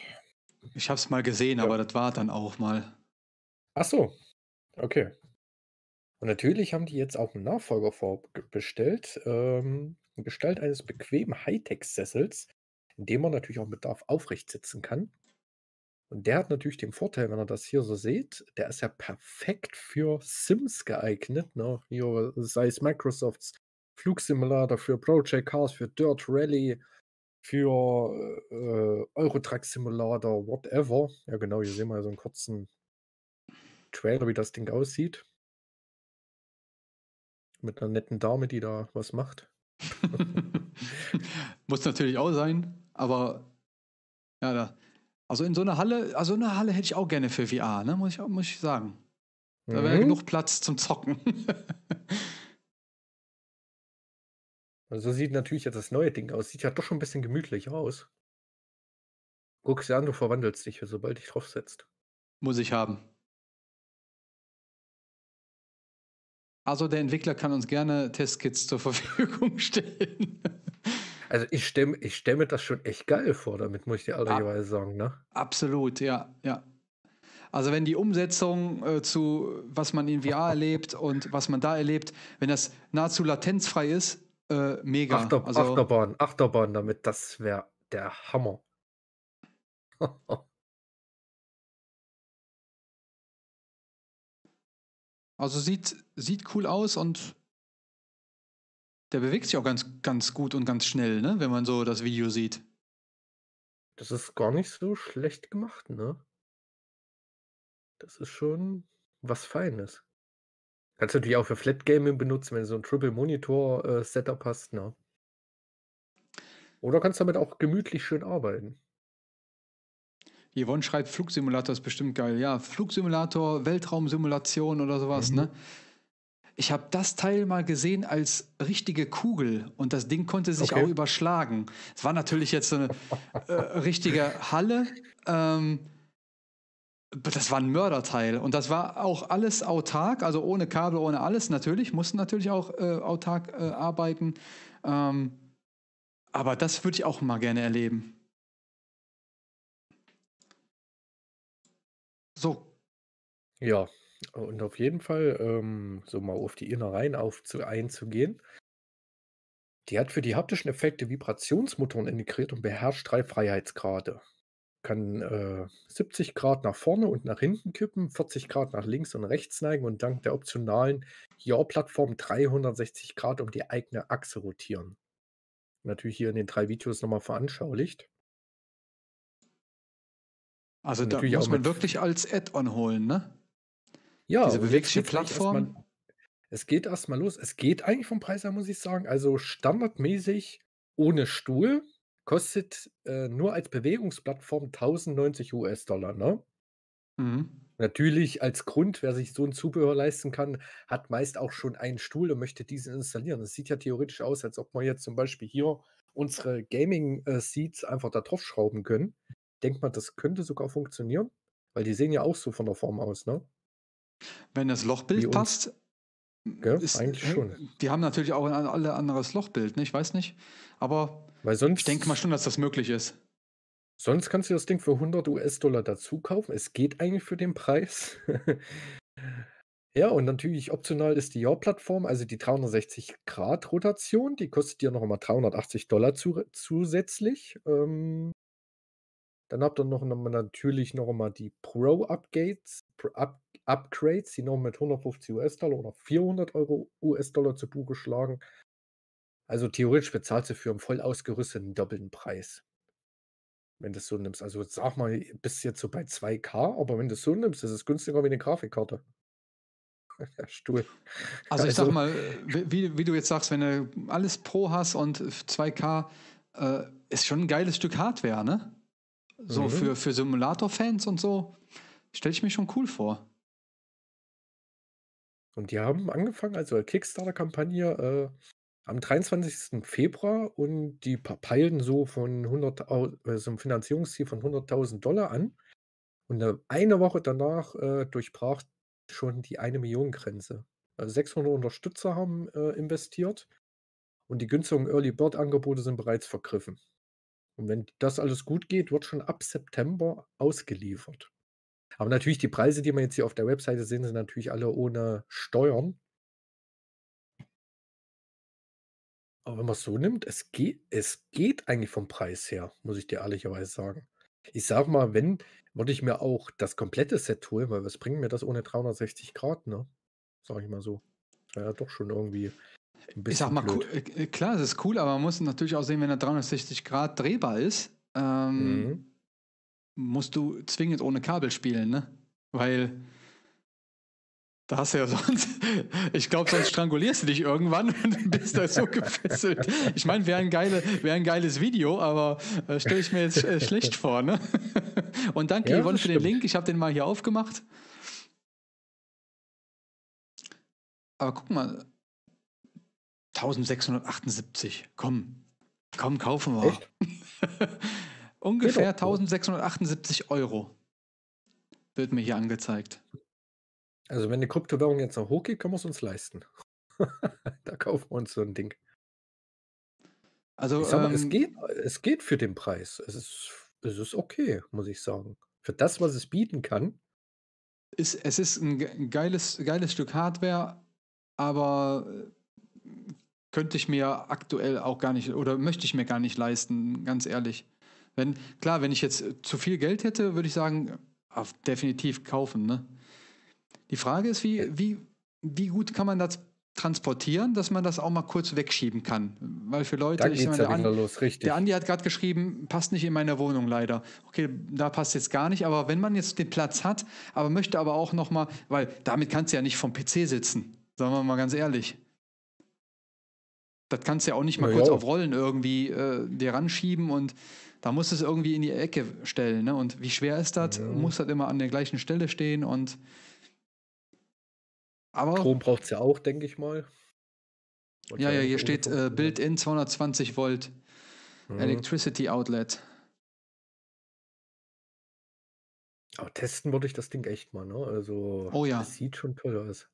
ich habe es mal gesehen, ja. aber das war dann auch mal. Ach so, okay. Und natürlich haben die jetzt auch einen Nachfolger vorbestellt, ähm, in Gestalt eines bequemen Hightech-Sessels, in dem man natürlich auch mit Darf aufrecht sitzen kann. Und der hat natürlich den Vorteil, wenn ihr das hier so seht, der ist ja perfekt für Sims geeignet. Ne? Hier, sei es Microsofts Flugsimulator für Project Cars, für Dirt Rally, für äh, Eurotrack Simulator, whatever. Ja, genau, hier sehen wir so einen kurzen Trailer, wie das Ding aussieht. Mit einer netten Dame, die da was macht. [LAUGHS] Muss natürlich auch sein, aber ja, da, also in so einer Halle, also eine Halle hätte ich auch gerne für VR, ne? muss, ich, auch, muss ich sagen. Da wäre mhm. genug Platz zum Zocken. [LAUGHS] also so sieht natürlich jetzt das neue Ding aus. Sieht ja doch schon ein bisschen gemütlich aus. Guckst dir an, du verwandelst dich, sobald dich draufsetzt. Muss ich haben. Also der Entwickler kann uns gerne Testkits zur [LAUGHS] Verfügung stellen. Also ich stelle ich stell mir das schon echt geil vor, damit muss ich dir allerweise sagen, ne? Absolut, ja, ja. Also wenn die Umsetzung äh, zu, was man in VR erlebt und was man da erlebt, wenn das nahezu latenzfrei ist, äh, mega. Achter, also, Achterbahn, Achterbahn damit, das wäre der Hammer. [LAUGHS] Also sieht, sieht cool aus und der bewegt sich auch ganz, ganz gut und ganz schnell, ne? wenn man so das Video sieht. Das ist gar nicht so schlecht gemacht, ne? Das ist schon was Feines. Kannst du natürlich auch für Flat Gaming benutzen, wenn du so ein Triple Monitor äh, Setup hast, ne? Oder kannst damit auch gemütlich schön arbeiten. Yvonne schreibt, Flugsimulator ist bestimmt geil. Ja, Flugsimulator, Weltraumsimulation oder sowas, mhm. ne? Ich habe das Teil mal gesehen als richtige Kugel und das Ding konnte sich okay. auch überschlagen. Es war natürlich jetzt so eine äh, richtige Halle. Ähm, das war ein Mörderteil und das war auch alles autark, also ohne Kabel, ohne alles natürlich, mussten natürlich auch äh, autark äh, arbeiten. Ähm, aber das würde ich auch mal gerne erleben. so. Ja, und auf jeden Fall, ähm, so mal auf die Innereien aufzu einzugehen. Die hat für die haptischen Effekte Vibrationsmotoren integriert und beherrscht drei Freiheitsgrade. Kann äh, 70 Grad nach vorne und nach hinten kippen, 40 Grad nach links und rechts neigen und dank der optionalen Yaw-Plattform 360 Grad um die eigene Achse rotieren. Natürlich hier in den drei Videos nochmal veranschaulicht. Also da muss man wirklich als Add-on holen, ne? Ja, diese bewegliche Plattform. es geht erstmal los. Es geht eigentlich vom Preis her, muss ich sagen. Also standardmäßig ohne Stuhl kostet äh, nur als Bewegungsplattform 1090 US-Dollar, ne? Mhm. Natürlich als Grund, wer sich so ein Zubehör leisten kann, hat meist auch schon einen Stuhl und möchte diesen installieren. Es sieht ja theoretisch aus, als ob man jetzt zum Beispiel hier unsere Gaming-Seats äh, einfach da drauf schrauben können denkt man, das könnte sogar funktionieren? Weil die sehen ja auch so von der Form aus, ne? Wenn das Lochbild passt, Gell? Ist, eigentlich schon. Die haben natürlich auch ein alle anderes Lochbild, ne? ich weiß nicht. Aber sonst, ich denke mal schon, dass das möglich ist. Sonst kannst du das Ding für 100 US-Dollar dazu kaufen. Es geht eigentlich für den Preis. [LAUGHS] ja, und natürlich optional ist die yaw plattform also die 360-Grad-Rotation, die kostet dir noch mal 380 Dollar zu, zusätzlich. Ähm, dann habt ihr noch natürlich noch einmal die Pro-Upgrades, Up Upgrades, die noch mit 150 US-Dollar oder 400 Euro US-Dollar zu Buche schlagen. Also theoretisch bezahlst du für einen voll ausgerüsteten doppelten Preis. Wenn du es so nimmst. Also sag mal, bist jetzt so bei 2K, aber wenn du es so nimmst, ist es günstiger wie eine Grafikkarte. Der [LAUGHS] Stuhl. Also, also ich sag also mal, äh, wie, wie, du jetzt sagst, wenn du alles Pro hast und 2K, äh, ist schon ein geiles Stück Hardware, ne? So mhm. für, für Simulator-Fans und so. Stelle ich mir schon cool vor. Und die haben angefangen, also Kickstarter-Kampagne äh, am 23. Februar und die peilen so von 100, also äh, ein Finanzierungsziel von 100.000 Dollar an. Und äh, eine Woche danach äh, durchbrach schon die eine Million Grenze. Also 600 Unterstützer haben äh, investiert und die günstigen Early Bird Angebote sind bereits vergriffen. Und wenn das alles gut geht, wird schon ab September ausgeliefert. Aber natürlich, die Preise, die man jetzt hier auf der Webseite sehen, sind natürlich alle ohne Steuern. Aber wenn man es so nimmt, es geht, es geht eigentlich vom Preis her, muss ich dir ehrlicherweise sagen. Ich sag mal, wenn, würde ich mir auch das komplette Set holen, weil was bringt mir das ohne 360 Grad, ne? Sag ich mal so. Wäre ja doch schon irgendwie ich sag mal, blöd. Äh, äh, klar, es ist cool, aber man muss natürlich auch sehen, wenn er 360 Grad drehbar ist, ähm, mhm. musst du zwingend ohne Kabel spielen, ne? Weil da hast du ja [LAUGHS] sonst, ich glaube, sonst strangulierst du dich irgendwann [LAUGHS] und bist da halt so gefesselt. Ich meine, wäre ein, geile, wär ein geiles Video, aber äh, stelle ich mir jetzt äh, schlecht [LAUGHS] vor. Ne? Und danke, ja, Yvonne, für den Link. Ich habe den mal hier aufgemacht. Aber guck mal, 1678. Komm, komm, kaufen wir. [LAUGHS] Ungefähr 1678 Euro wird mir hier angezeigt. Also wenn die Kryptowährung jetzt noch hochgeht, können wir es uns leisten. [LAUGHS] da kaufen wir uns so ein Ding. Also ich mal, es, ähm, geht, es geht für den Preis. Es ist, es ist okay, muss ich sagen. Für das, was es bieten kann. Ist, es ist ein geiles, geiles Stück Hardware, aber äh, könnte ich mir aktuell auch gar nicht oder möchte ich mir gar nicht leisten, ganz ehrlich. Wenn, klar, wenn ich jetzt zu viel Geld hätte, würde ich sagen, ach, definitiv kaufen, ne? Die Frage ist, wie, wie, wie gut kann man das transportieren, dass man das auch mal kurz wegschieben kann. Weil für Leute, ich meine, der, An los, der Andi hat gerade geschrieben, passt nicht in meine Wohnung leider. Okay, da passt jetzt gar nicht, aber wenn man jetzt den Platz hat, aber möchte aber auch nochmal, weil damit kannst du ja nicht vom PC sitzen, sagen wir mal ganz ehrlich. Das kannst du ja auch nicht mal ja, kurz auf Rollen irgendwie äh, dir ranschieben und da musst du es irgendwie in die Ecke stellen. Ne? Und wie schwer ist das? Ja. Muss das immer an der gleichen Stelle stehen und aber. Strom braucht es ja auch, denke ich mal. Man ja, ja, hier steht äh, ne? Built-in 220 Volt mhm. Electricity Outlet. Aber testen würde ich das Ding echt mal, ne? Also, oh ja. das sieht schon toll aus.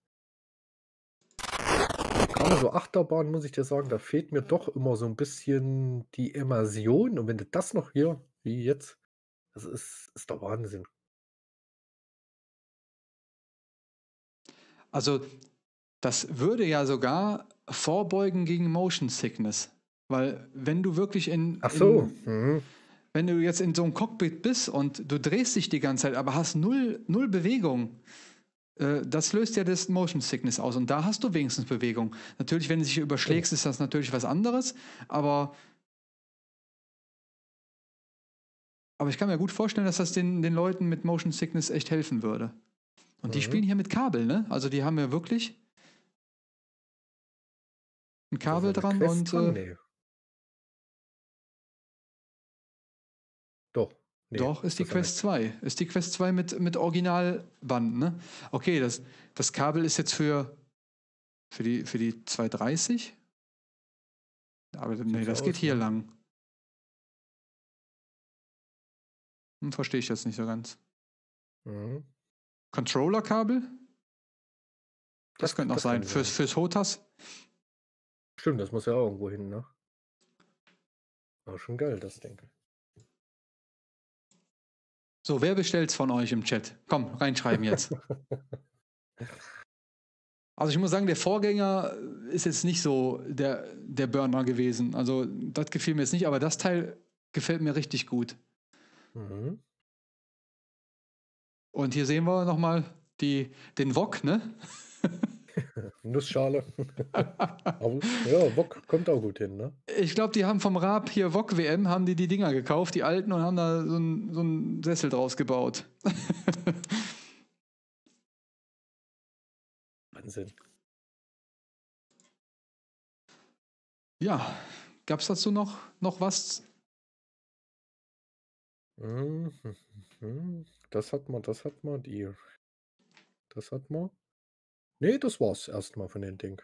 Aber so Achterbahn muss ich dir sagen, da fehlt mir doch immer so ein bisschen die Immersion. Und wenn du das noch hier, wie jetzt, das ist, ist der Wahnsinn. Also, das würde ja sogar vorbeugen gegen Motion Sickness. Weil, wenn du wirklich in. Ach so. In, mhm. Wenn du jetzt in so einem Cockpit bist und du drehst dich die ganze Zeit, aber hast null, null Bewegung äh, das löst ja das Motion Sickness aus und da hast du wenigstens Bewegung. Natürlich, wenn du dich überschlägst, ist das natürlich was anderes, aber aber ich kann mir gut vorstellen, dass das den, den Leuten mit Motion Sickness echt helfen würde. Und mhm. die spielen hier mit Kabel, ne? Also die haben ja wirklich ein Kabel also dran und äh, Nee, Doch, ist die Quest 2. Ist die Quest 2 mit, mit Originalband, ne? Okay, das, das Kabel ist jetzt für, für, die, für die 230. Aber das nee, das geht hier ne? lang. Hm, Verstehe ich jetzt nicht so ganz. Mhm. Controller-Kabel? Das, das könnte noch sein. Fürs, fürs Hotas? Stimmt, das muss ja auch irgendwo hin, ne? Aber schon geil, das denke ich. So, wer es von euch im Chat? Komm, reinschreiben jetzt. [LAUGHS] also ich muss sagen, der Vorgänger ist jetzt nicht so der, der Burner gewesen. Also das gefiel mir jetzt nicht, aber das Teil gefällt mir richtig gut. Mhm. Und hier sehen wir nochmal den Wok, ne? [LAUGHS] Nussschale. [LAUGHS] ja, Wok kommt auch gut hin, ne? Ich glaube, die haben vom Raab hier Wok WM, haben die die Dinger gekauft, die alten, und haben da so einen so Sessel draus gebaut. [LAUGHS] Wahnsinn. Ja, gab es dazu noch, noch was? Mhm, mhm, mhm. Das hat man, das hat man, die. Das hat man. Nee, das war's erstmal von dem Ding.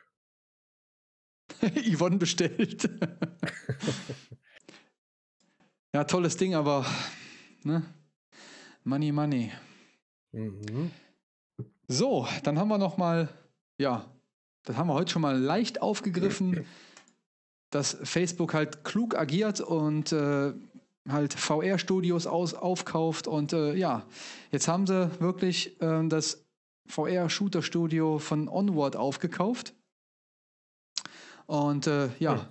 [LAUGHS] Yvonne bestellt. [LAUGHS] ja, tolles Ding, aber ne? Money, Money. Mhm. So, dann haben wir noch mal, ja, das haben wir heute schon mal leicht aufgegriffen, [CLEARS THROAT] dass Facebook halt klug agiert und äh, halt VR-Studios aufkauft und äh, ja, jetzt haben sie wirklich äh, das VR-Shooter-Studio von Onward aufgekauft. Und äh, ja,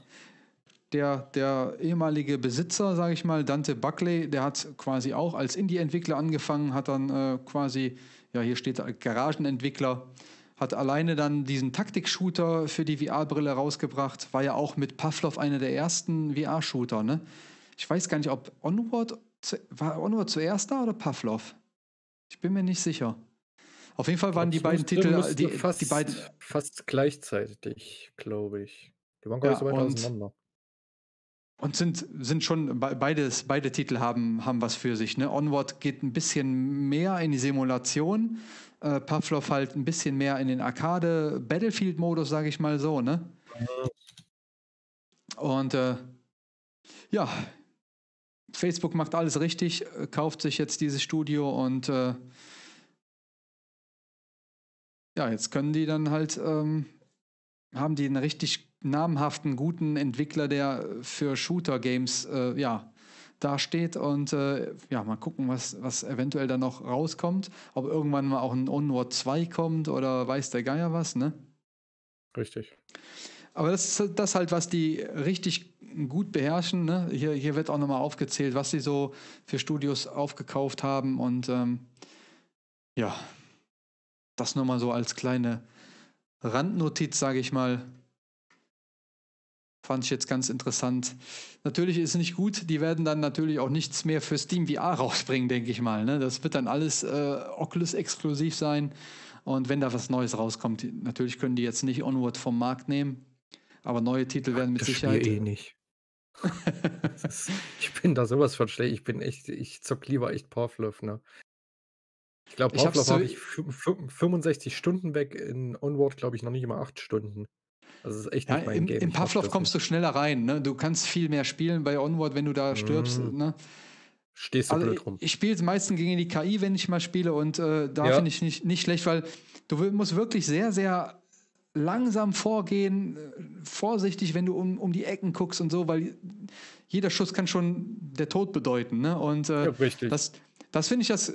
der, der ehemalige Besitzer, sage ich mal, Dante Buckley, der hat quasi auch als Indie-Entwickler angefangen, hat dann äh, quasi, ja, hier steht Garagenentwickler, hat alleine dann diesen Taktik-Shooter für die VR-Brille rausgebracht, war ja auch mit Pavlov einer der ersten VR-Shooter, ne? Ich weiß gar nicht, ob Onward, zu, war Onward zuerst da oder Pavlov? Ich bin mir nicht sicher. Auf jeden Fall waren die beiden Titel die, fast, die beiden fast gleichzeitig, glaube ich. Die waren gar nicht ja, so weit und, auseinander. Und sind, sind schon beides, beide Titel haben, haben was für sich. Ne? Onward geht ein bisschen mehr in die Simulation, äh, Pavlov halt ein bisschen mehr in den Arcade Battlefield Modus, sage ich mal so. Ne? Mhm. Und äh, ja, Facebook macht alles richtig, äh, kauft sich jetzt dieses Studio und äh, ja, jetzt können die dann halt, ähm, haben die einen richtig namhaften, guten Entwickler, der für Shooter-Games, äh, ja, da steht und äh, ja, mal gucken, was, was eventuell dann noch rauskommt. Ob irgendwann mal auch ein Onward 2 kommt oder weiß der Geier was, ne? Richtig. Aber das ist halt, das halt, was die richtig gut beherrschen. Ne? Hier, hier wird auch nochmal aufgezählt, was sie so für Studios aufgekauft haben und ähm, ja, das nur mal so als kleine Randnotiz, sage ich mal. Fand ich jetzt ganz interessant. Natürlich ist es nicht gut. Die werden dann natürlich auch nichts mehr für Steam VR [LAUGHS] rausbringen, denke ich mal. Ne? Das wird dann alles äh, Oculus-exklusiv sein. Und wenn da was Neues rauskommt, natürlich können die jetzt nicht Onward vom Markt nehmen. Aber neue Titel werden mit ich Sicherheit. Eh nicht. [LAUGHS] ich bin da sowas von schlecht. Ich bin echt, ich zock lieber echt Porflöff, ne? Ich glaube, Pavlov habe ich, hab ich 65 Stunden weg, in Onward glaube ich noch nicht immer 8 Stunden. Also ist echt ja, nicht mein Game. In Pavlov kommst du schneller rein, ne? Du kannst viel mehr spielen bei Onward, wenn du da stirbst, mhm. ne? Stehst du also blöd rum. Ich, ich spiele es meistens gegen die KI, wenn ich mal spiele und äh, da ja. finde ich nicht, nicht schlecht, weil du musst wirklich sehr, sehr langsam vorgehen, äh, vorsichtig, wenn du um, um die Ecken guckst und so, weil jeder Schuss kann schon der Tod bedeuten. Ne? Und äh, ja, das, das finde ich das,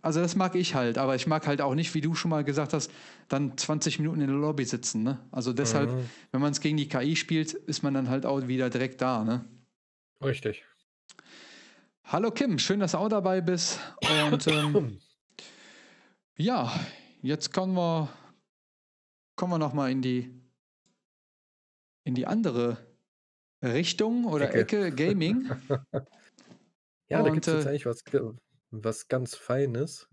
also das mag ich halt, aber ich mag halt auch nicht, wie du schon mal gesagt hast, dann 20 Minuten in der Lobby sitzen. Ne? Also deshalb, mhm. wenn man es gegen die KI spielt, ist man dann halt auch wieder direkt da. Ne? Richtig. Hallo Kim, schön, dass du auch dabei bist. Und ähm, [CLEARS THROAT] ja, jetzt kommen wir, kommen wir nochmal in die, in die andere Richtung oder Ecke, Ecke Gaming. [LAUGHS] ja, Und, da gibt es äh, eigentlich was was ganz Feines.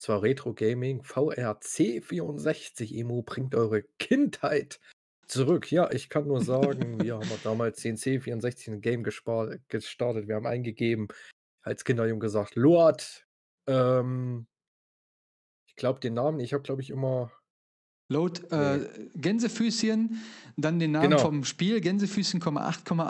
zwar Retro Gaming VRC 64 Emo bringt eure Kindheit zurück. Ja, ich kann nur sagen, [LAUGHS] wir haben damals den C64 ein Game gestartet. Wir haben eingegeben, als Kinderjung gesagt, Lord. Ähm, ich glaube, den Namen, ich habe, glaube ich, immer. Load äh, Gänsefüßchen, dann den Namen genau. vom Spiel Gänsefüßchen, 8,1.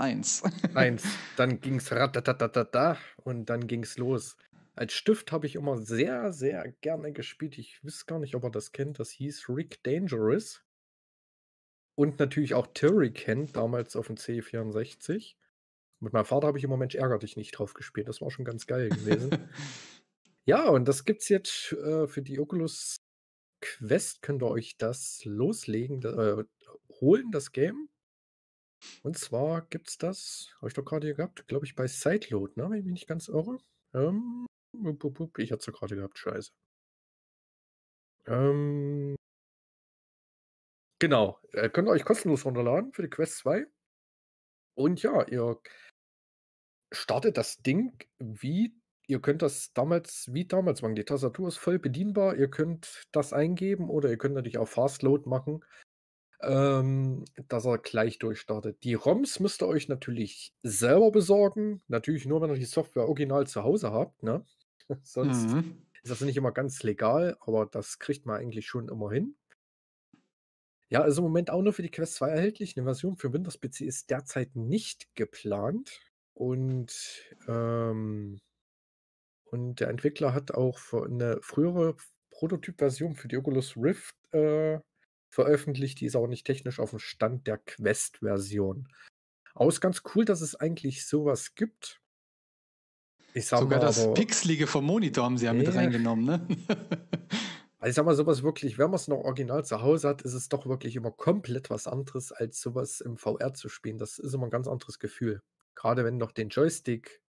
Eins. [LAUGHS] Dann es ratatatata und dann ging es los. Als Stift habe ich immer sehr, sehr gerne gespielt. Ich weiß gar nicht, ob er das kennt. Das hieß Rick Dangerous. Und natürlich auch Terry kennt, damals auf dem C64. Mit meinem Vater habe ich immer Mensch, ärger dich nicht drauf gespielt. Das war schon ganz geil gewesen. [LAUGHS] ja, und das gibt's jetzt äh, für die Oculus Quest. Könnt ihr euch das loslegen, äh, holen, das Game? Und zwar gibt's das, habe ich doch gerade hier gehabt, glaube ich, bei Sideload, ne? wenn ich mich nicht ganz irre. Ähm, ich hatte es doch gerade gehabt, scheiße. Ähm, genau. Äh, könnt ihr euch kostenlos runterladen für die Quest 2. Und ja, ihr startet das Ding wie, ihr könnt das damals, wie damals machen. Die Tastatur ist voll bedienbar. Ihr könnt das eingeben oder ihr könnt natürlich auch Fastload machen, ähm, dass er gleich durchstartet. Die ROMs müsst ihr euch natürlich selber besorgen. Natürlich nur, wenn ihr die Software original zu Hause habt. Ne? [LAUGHS] Sonst mhm. ist das nicht immer ganz legal, aber das kriegt man eigentlich schon immer hin. Ja, also im Moment auch nur für die Quest 2 erhältlich. Eine Version für Windows PC ist derzeit nicht geplant. Und, ähm, und der Entwickler hat auch eine frühere Prototyp-Version für die Oculus Rift äh, veröffentlicht. Die ist auch nicht technisch auf dem Stand der Quest-Version. Aber ist ganz cool, dass es eigentlich sowas gibt. Sogar mal, das Pixelige vom Monitor haben sie ja, ja mit reingenommen, ne? [LAUGHS] Also ich sag mal, sowas wirklich, wenn man es noch original zu Hause hat, ist es doch wirklich immer komplett was anderes, als sowas im VR zu spielen. Das ist immer ein ganz anderes Gefühl. Gerade wenn du noch den Joystick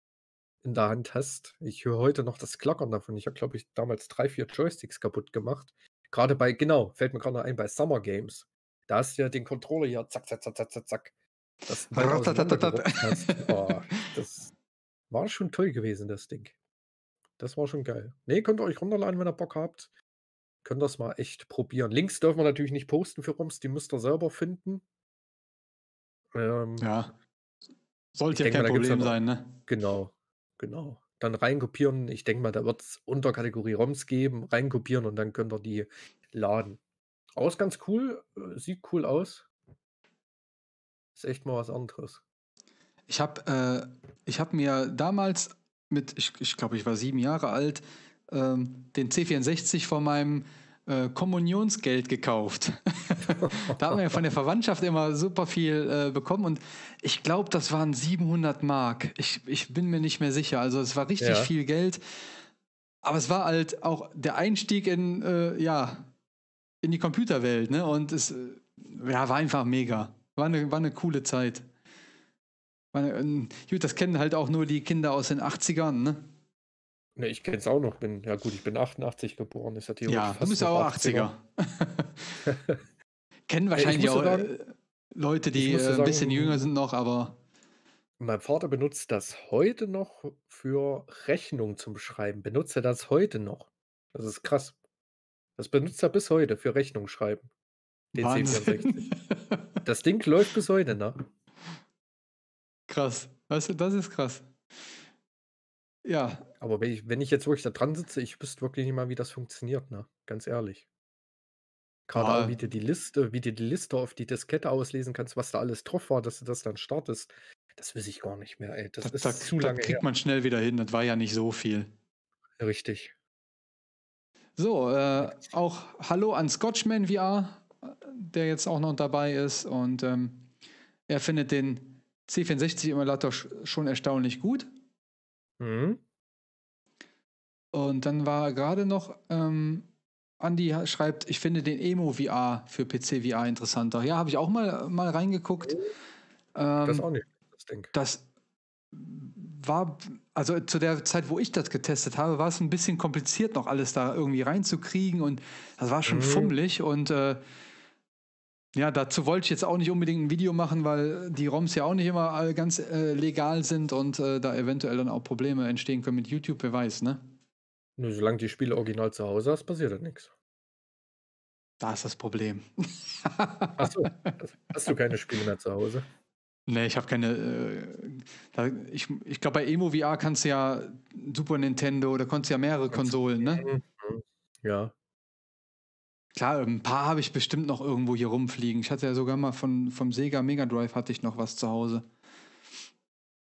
in der Hand hast. Ich höre heute noch das Klackern davon. Ich habe, glaube ich, damals drei, vier Joysticks kaputt gemacht. Gerade bei, genau, fällt mir gerade noch ein, bei Summer Games. Da hast du ja den Controller hier, zack, zack, zack, zack, zack, zack. Das, oh, das war schon toll gewesen, das Ding. Das war schon geil. Ne, könnt ihr euch runterladen, wenn ihr Bock habt. Könnt ihr das mal echt probieren. Links dürfen wir natürlich nicht posten für Roms, die müsst ihr selber finden. Ähm, ja. Sollte ja kein mal, Problem sein, ne? Genau, genau. Dann reinkopieren. Ich denke mal, da wird es Unterkategorie ROMs geben. Reinkopieren und dann könnt ihr die laden. Aus ganz cool. Äh, sieht cool aus. Ist echt mal was anderes. Ich habe äh, hab mir damals mit, ich, ich glaube, ich war sieben Jahre alt, ähm, den C64 von meinem äh, Kommunionsgeld gekauft. [LAUGHS] da haben wir ja von der Verwandtschaft immer super viel äh, bekommen und ich glaube, das waren 700 Mark. Ich, ich bin mir nicht mehr sicher. Also es war richtig ja. viel Geld. Aber es war halt auch der Einstieg in, äh, ja, in die Computerwelt. Ne? Und es äh, ja, war einfach mega. War eine, war eine coole Zeit. Ähm, gut, das kennen halt auch nur die Kinder aus den 80ern, ne? Ne, ich kenne es auch noch. Bin, ja gut, ich bin 88 geboren, ist ja theoretisch. Ja, du bist auch 80er. 80er. [LAUGHS] kennen wahrscheinlich auch sagen, äh, Leute, die äh, ein sagen, bisschen jünger sind noch, aber. Mein Vater benutzt das heute noch für Rechnung zum Schreiben. Benutzt er das heute noch? Das ist krass. Das benutzt er bis heute für Rechnung schreiben. Den 1064. [LAUGHS] das Ding läuft bis heute, ne? Krass. Weißt du, das ist krass. Ja. Aber wenn ich, wenn ich jetzt wirklich da dran sitze, ich wüsste wirklich nicht mal, wie das funktioniert, ne? Ganz ehrlich. Gerade ah. wie du die Liste, wie du die Liste auf die Diskette auslesen kannst, was da alles drauf war, dass du das dann startest, das weiß ich gar nicht mehr, ey. Das da, ist da, zu lange. Da kriegt her. man schnell wieder hin, das war ja nicht so viel. Richtig. So, äh, auch Hallo an Scotchman VR, der jetzt auch noch dabei ist und ähm, er findet den C64-Emulator schon erstaunlich gut. Mhm. Und dann war gerade noch, ähm, Andy schreibt, ich finde den Emo VR für PC VR interessanter. Ja, habe ich auch mal, mal reingeguckt. Ähm, das auch nicht, das Ding. Das war, also zu der Zeit, wo ich das getestet habe, war es ein bisschen kompliziert, noch alles da irgendwie reinzukriegen und das war schon mhm. fummelig und äh, ja, dazu wollte ich jetzt auch nicht unbedingt ein Video machen, weil die ROMs ja auch nicht immer ganz äh, legal sind und äh, da eventuell dann auch Probleme entstehen können mit YouTube, wer weiß, ne? Nur solange die Spiele original zu Hause hast, passiert da halt nichts. Da ist das Problem. Achso, also, hast du keine Spiele mehr zu Hause? Nee, ich habe keine. Äh, da, ich ich glaube, bei Emo VR kannst du ja Super Nintendo, da konntest du ja mehrere Konsolen, ne? Mhm, mhm. Ja. Klar, ein paar habe ich bestimmt noch irgendwo hier rumfliegen. Ich hatte ja sogar mal von, vom Sega Mega Drive hatte ich noch was zu Hause.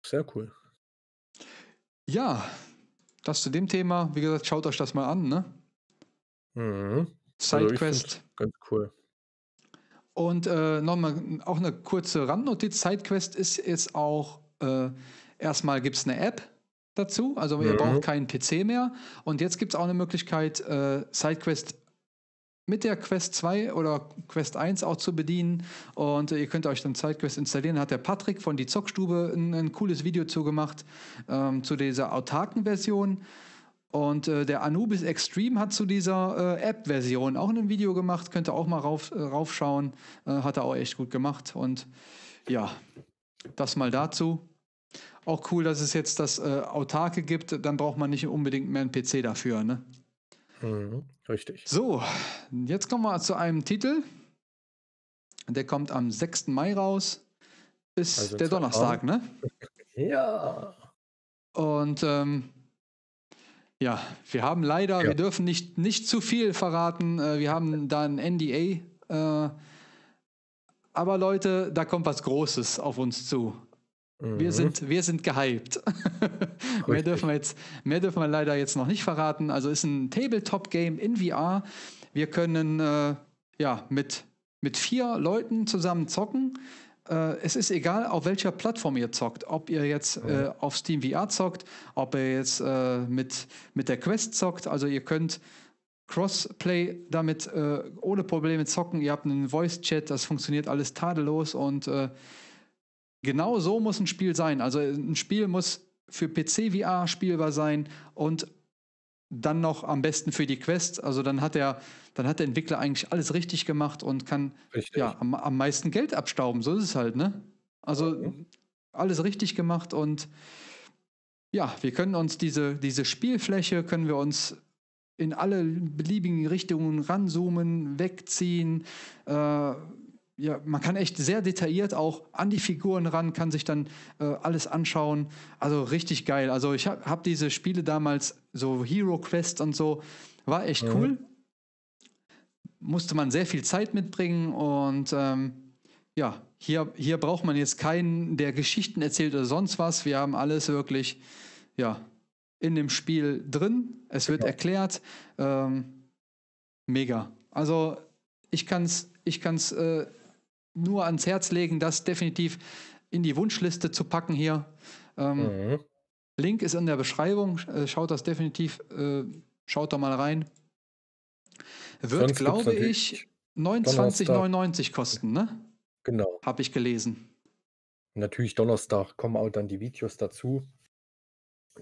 Sehr cool. Ja, das zu dem Thema. Wie gesagt, schaut euch das mal an, ne? Mhm. Sidequest. Also ganz cool. Und äh, nochmal auch eine kurze Randnotiz. Sidequest ist jetzt auch, äh, erstmal gibt es eine App dazu, also ihr mhm. braucht keinen PC mehr. Und jetzt gibt es auch eine Möglichkeit, äh, Sidequest mit der Quest 2 oder Quest 1 auch zu bedienen. Und äh, ihr könnt euch dann Zeitquest installieren. Da hat der Patrick von die Zockstube ein, ein cooles Video zugemacht ähm, zu dieser autarken Version. Und äh, der Anubis Extreme hat zu dieser äh, App-Version auch ein Video gemacht. Könnt ihr auch mal rauf, äh, raufschauen. Äh, hat er auch echt gut gemacht. Und ja, das mal dazu. Auch cool, dass es jetzt das Autarke gibt. Dann braucht man nicht unbedingt mehr einen PC dafür. Ne? Mhm. Richtig. So, jetzt kommen wir zu einem Titel. Der kommt am 6. Mai raus. Ist also der Donnerstag, ne? [LAUGHS] Ja. Und ähm, ja, wir haben leider, ja. wir dürfen nicht, nicht zu viel verraten. Äh, wir haben da ein NDA. Äh, aber Leute, da kommt was Großes auf uns zu. Mhm. Wir sind, wir sind gehypt. [LAUGHS] mehr, dürfen wir jetzt, mehr dürfen wir leider jetzt noch nicht verraten. Also ist ein Tabletop-Game in VR. Wir können äh, ja, mit, mit vier Leuten zusammen zocken. Äh, es ist egal, auf welcher Plattform ihr zockt. Ob ihr jetzt äh, auf Steam VR zockt, ob ihr jetzt äh, mit, mit der Quest zockt. Also ihr könnt Crossplay damit äh, ohne Probleme zocken. Ihr habt einen Voice-Chat, das funktioniert alles tadellos und äh, genau so muss ein Spiel sein. Also äh, ein Spiel muss für PC VR spielbar sein und dann noch am besten für die Quest. Also dann hat der, dann hat der Entwickler eigentlich alles richtig gemacht und kann ja am, am, meisten Geld abstauben. So ist es halt, ne? Also okay. alles richtig gemacht und ja, wir können uns diese, diese Spielfläche können wir uns in alle beliebigen Richtungen ranzoomen, wegziehen, äh, ja, man kann echt sehr detailliert auch an die Figuren ran, kann sich dann äh, alles anschauen. Also richtig geil. Also ich habe hab diese Spiele damals, so Hero Quest und so, war echt mhm. cool. Musste man sehr viel Zeit mitbringen und ähm, ja, hier, hier braucht man jetzt keinen, der Geschichten erzählt oder sonst was. Wir haben alles wirklich, ja, in dem Spiel drin. Es wird genau. erklärt. Ähm, mega. Also ich kann es ich kann's, äh, nur ans Herz legen, das definitiv in die Wunschliste zu packen hier. Ähm, mhm. Link ist in der Beschreibung. Äh, schaut das definitiv, äh, schaut da mal rein. Wird, Sonst glaube ich, 29,99 kosten, ne? Genau. Habe ich gelesen. Natürlich Donnerstag kommen auch dann die Videos dazu,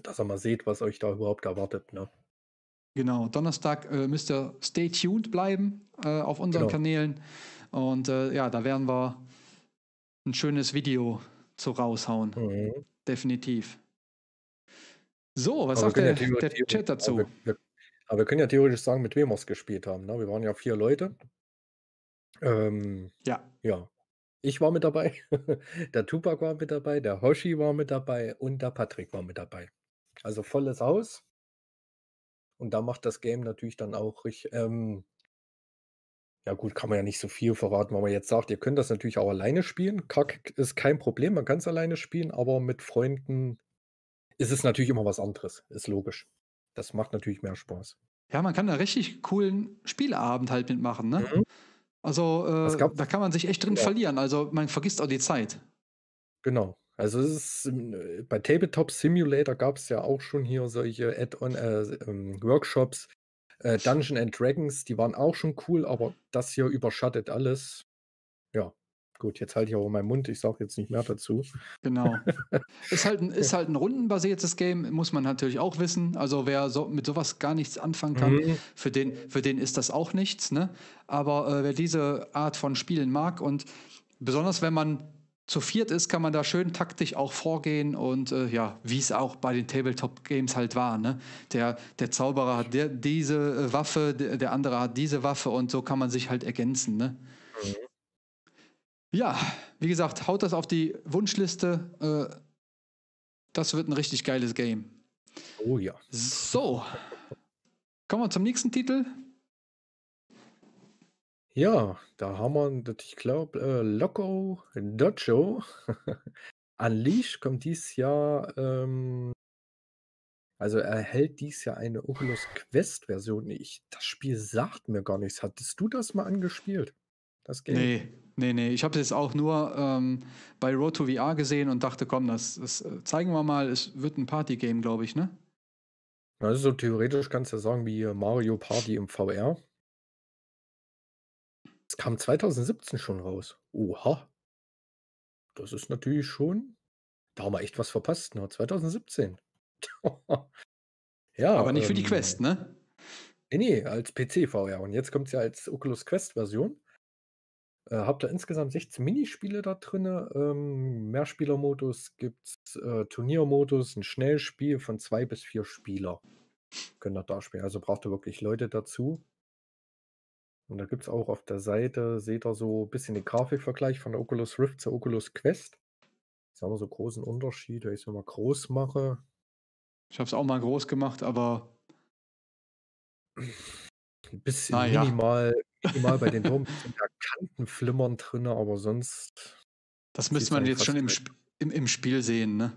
dass ihr mal seht, was euch da überhaupt erwartet, ne? Genau, Donnerstag äh, müsst ihr stay tuned bleiben äh, auf unseren genau. Kanälen. Und äh, ja, da werden wir ein schönes Video zu raushauen. Mhm. Definitiv. So, was aber sagt der, ja der, Chat dazu? Aber wir, aber wir, können ja theoretisch sagen, mit wem wir es gespielt haben. Ne? Wir waren ja vier Leute. Ähm, ja. Ja. Ich war mit dabei, [LAUGHS] der Tupac war mit dabei, der Hoshi war mit dabei und der Patrick war mit dabei. Also volles Haus. Und da macht das Game natürlich dann auch ähm, ja gut, kann man ja nicht so viel verraten, wenn man jetzt sagt, ihr könnt das natürlich auch alleine spielen. Kack ist kein Problem, man kann es alleine spielen, aber mit Freunden ist es natürlich immer was anderes. Ist logisch. Das macht natürlich mehr Spaß. Ja, man kann da richtig coolen Spieleabend halt mitmachen, ne? Mhm. Also äh, da kann man sich echt drin ja. verlieren. Also man vergisst auch die Zeit. Genau. Also es ist äh, bei Tabletop Simulator gab es ja auch schon hier solche Add-on äh, ähm, Workshops, äh, Dungeon and Dragons, die waren auch schon cool, aber das hier überschattet alles. Ja, gut, jetzt halte ich aber meinen Mund, ich sage jetzt nicht mehr dazu. Genau. [LAUGHS] ist, halt ein, ist halt ein rundenbasiertes Game, muss man natürlich auch wissen. Also wer so, mit sowas gar nichts anfangen kann, mhm. für, den, für den ist das auch nichts. Ne? Aber äh, wer diese Art von Spielen mag und besonders wenn man zu viert ist, kann man da schön taktisch auch vorgehen und äh, ja, wie es auch bei den Tabletop-Games halt war. Ne? Der, der Zauberer hat der, diese äh, Waffe, der, der andere hat diese Waffe und so kann man sich halt ergänzen. Ne? Mhm. Ja, wie gesagt, haut das auf die Wunschliste. Äh, das wird ein richtig geiles Game. Oh ja. So, kommen wir zum nächsten Titel. Ja, da haben wir, ich glaube, äh, Loco Dojo [LAUGHS] Unleash kommt dies Jahr, ähm, also erhält dies Jahr eine Oculus Quest Version. Ich, das Spiel sagt mir gar nichts. Hattest du das mal angespielt? Das Game? Nee, nee, nee. Ich habe es jetzt auch nur ähm, bei Road to VR gesehen und dachte, komm, das, das äh, zeigen wir mal. Es wird ein Party-Game, glaube ich, ne? Also theoretisch kannst du ja sagen, wie Mario Party im VR. Es kam 2017 schon raus. Oha. Das ist natürlich schon. Da haben wir echt was verpasst, ne? 2017. [LAUGHS] ja. Aber nicht ähm, für die ähm, Quest, ne? Nee, nee, als PC-VR. Und jetzt kommt es ja als Oculus Quest-Version. Äh, habt ihr insgesamt 16 Minispiele da drin? Ähm, Mehrspielermodus gibt es, äh, Turniermodus, ein Schnellspiel von zwei bis vier Spieler. Könnt ihr da spielen. Also braucht ihr wirklich Leute dazu. Und da gibt es auch auf der Seite, seht ihr so ein bisschen den Grafikvergleich von der Oculus Rift zur Oculus Quest. Jetzt haben wir so großen Unterschied, wenn ich es mal groß mache. Ich habe es auch mal groß gemacht, aber. Ein bisschen naja. minimal, minimal bei den [LAUGHS] Turm. da Kanten flimmern drin, aber sonst. Das müsste man jetzt schon im, Sp im, im Spiel sehen, ne?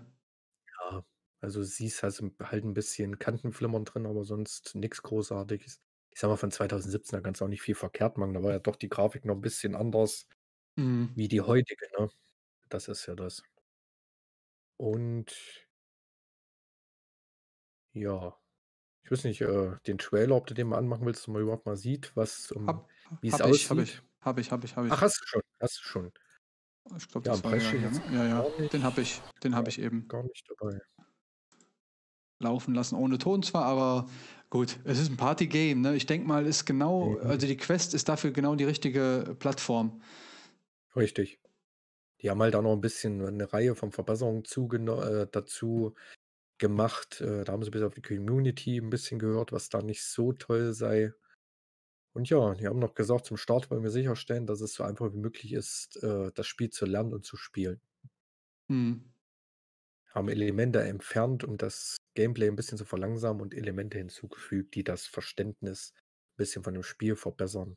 Ja, also siehst halt, halt ein bisschen Kantenflimmern drin, aber sonst nichts Großartiges ich sag mal, von 2017, da kannst du auch nicht viel verkehrt machen. Da war ja doch die Grafik noch ein bisschen anders mhm. wie die heutige, ne? Das ist ja das. Und ja, ich weiß nicht, äh, den Trailer, ob du den mal anmachen willst, dass man überhaupt mal sieht, was um, ähm, wie es aussieht. Hab ich, hab ich, hab ich, hab ich. Ach, hast du schon, hast du schon. Ich glaube, ja, das war ja, ne? ja, ja. den habe ich, den habe ich eben. Gar nicht dabei. Laufen lassen ohne Ton zwar, aber Gut, es ist ein Party-Game. Ne? Ich denke mal, ist genau, mhm. also die Quest ist dafür genau die richtige Plattform. Richtig. Die haben halt da noch ein bisschen eine Reihe von Verbesserungen äh, dazu gemacht. Äh, da haben sie bis auf die Community ein bisschen gehört, was da nicht so toll sei. Und ja, die haben noch gesagt, zum Start wollen wir sicherstellen, dass es so einfach wie möglich ist, äh, das Spiel zu lernen und zu spielen. Mhm haben Elemente entfernt, um das Gameplay ein bisschen zu verlangsamen und Elemente hinzugefügt, die das Verständnis ein bisschen von dem Spiel verbessern,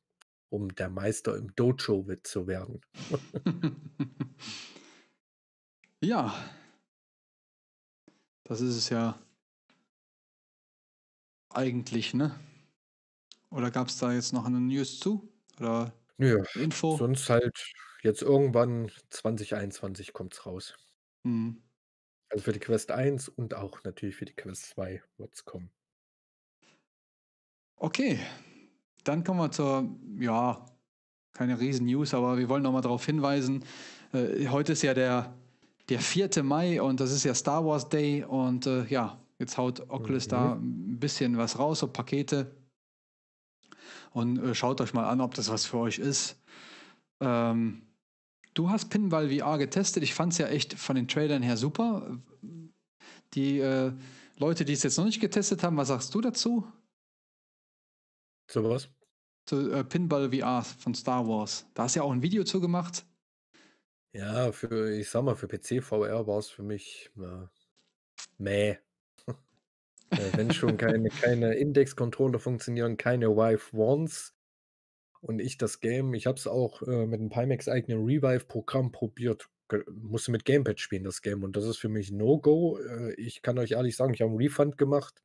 um der Meister im Dojo zu werden. [LAUGHS] ja. Das ist es ja eigentlich, ne? Oder gab es da jetzt noch eine News zu? Oder Nö, Info? Sonst halt jetzt irgendwann 2021 kommt's raus. Mhm. Also für die Quest 1 und auch natürlich für die Quest 2 wird es kommen. Okay, dann kommen wir zur, ja, keine riesen News, aber wir wollen nochmal darauf hinweisen. Äh, heute ist ja der, der 4. Mai und das ist ja Star Wars Day und äh, ja, jetzt haut Oculus mhm. da ein bisschen was raus, so Pakete. Und äh, schaut euch mal an, ob das was für euch ist. Ähm, Du hast Pinball VR getestet. Ich fand es ja echt von den Trailern her super. Die äh, Leute, die es jetzt noch nicht getestet haben, was sagst du dazu? Zu was? Zu äh, Pinball VR von Star Wars. Da hast du ja auch ein Video zu gemacht. Ja, für, ich sag mal, für PC VR war es für mich na, mäh. [LAUGHS] Wenn schon keine, keine Index-Controller funktionieren, keine Wife Ones, und ich das Game, ich habe es auch äh, mit einem Pimax eigenen Revive-Programm probiert, musste mit Gamepad spielen, das Game. Und das ist für mich No-Go. Äh, ich kann euch ehrlich sagen, ich habe einen Refund gemacht,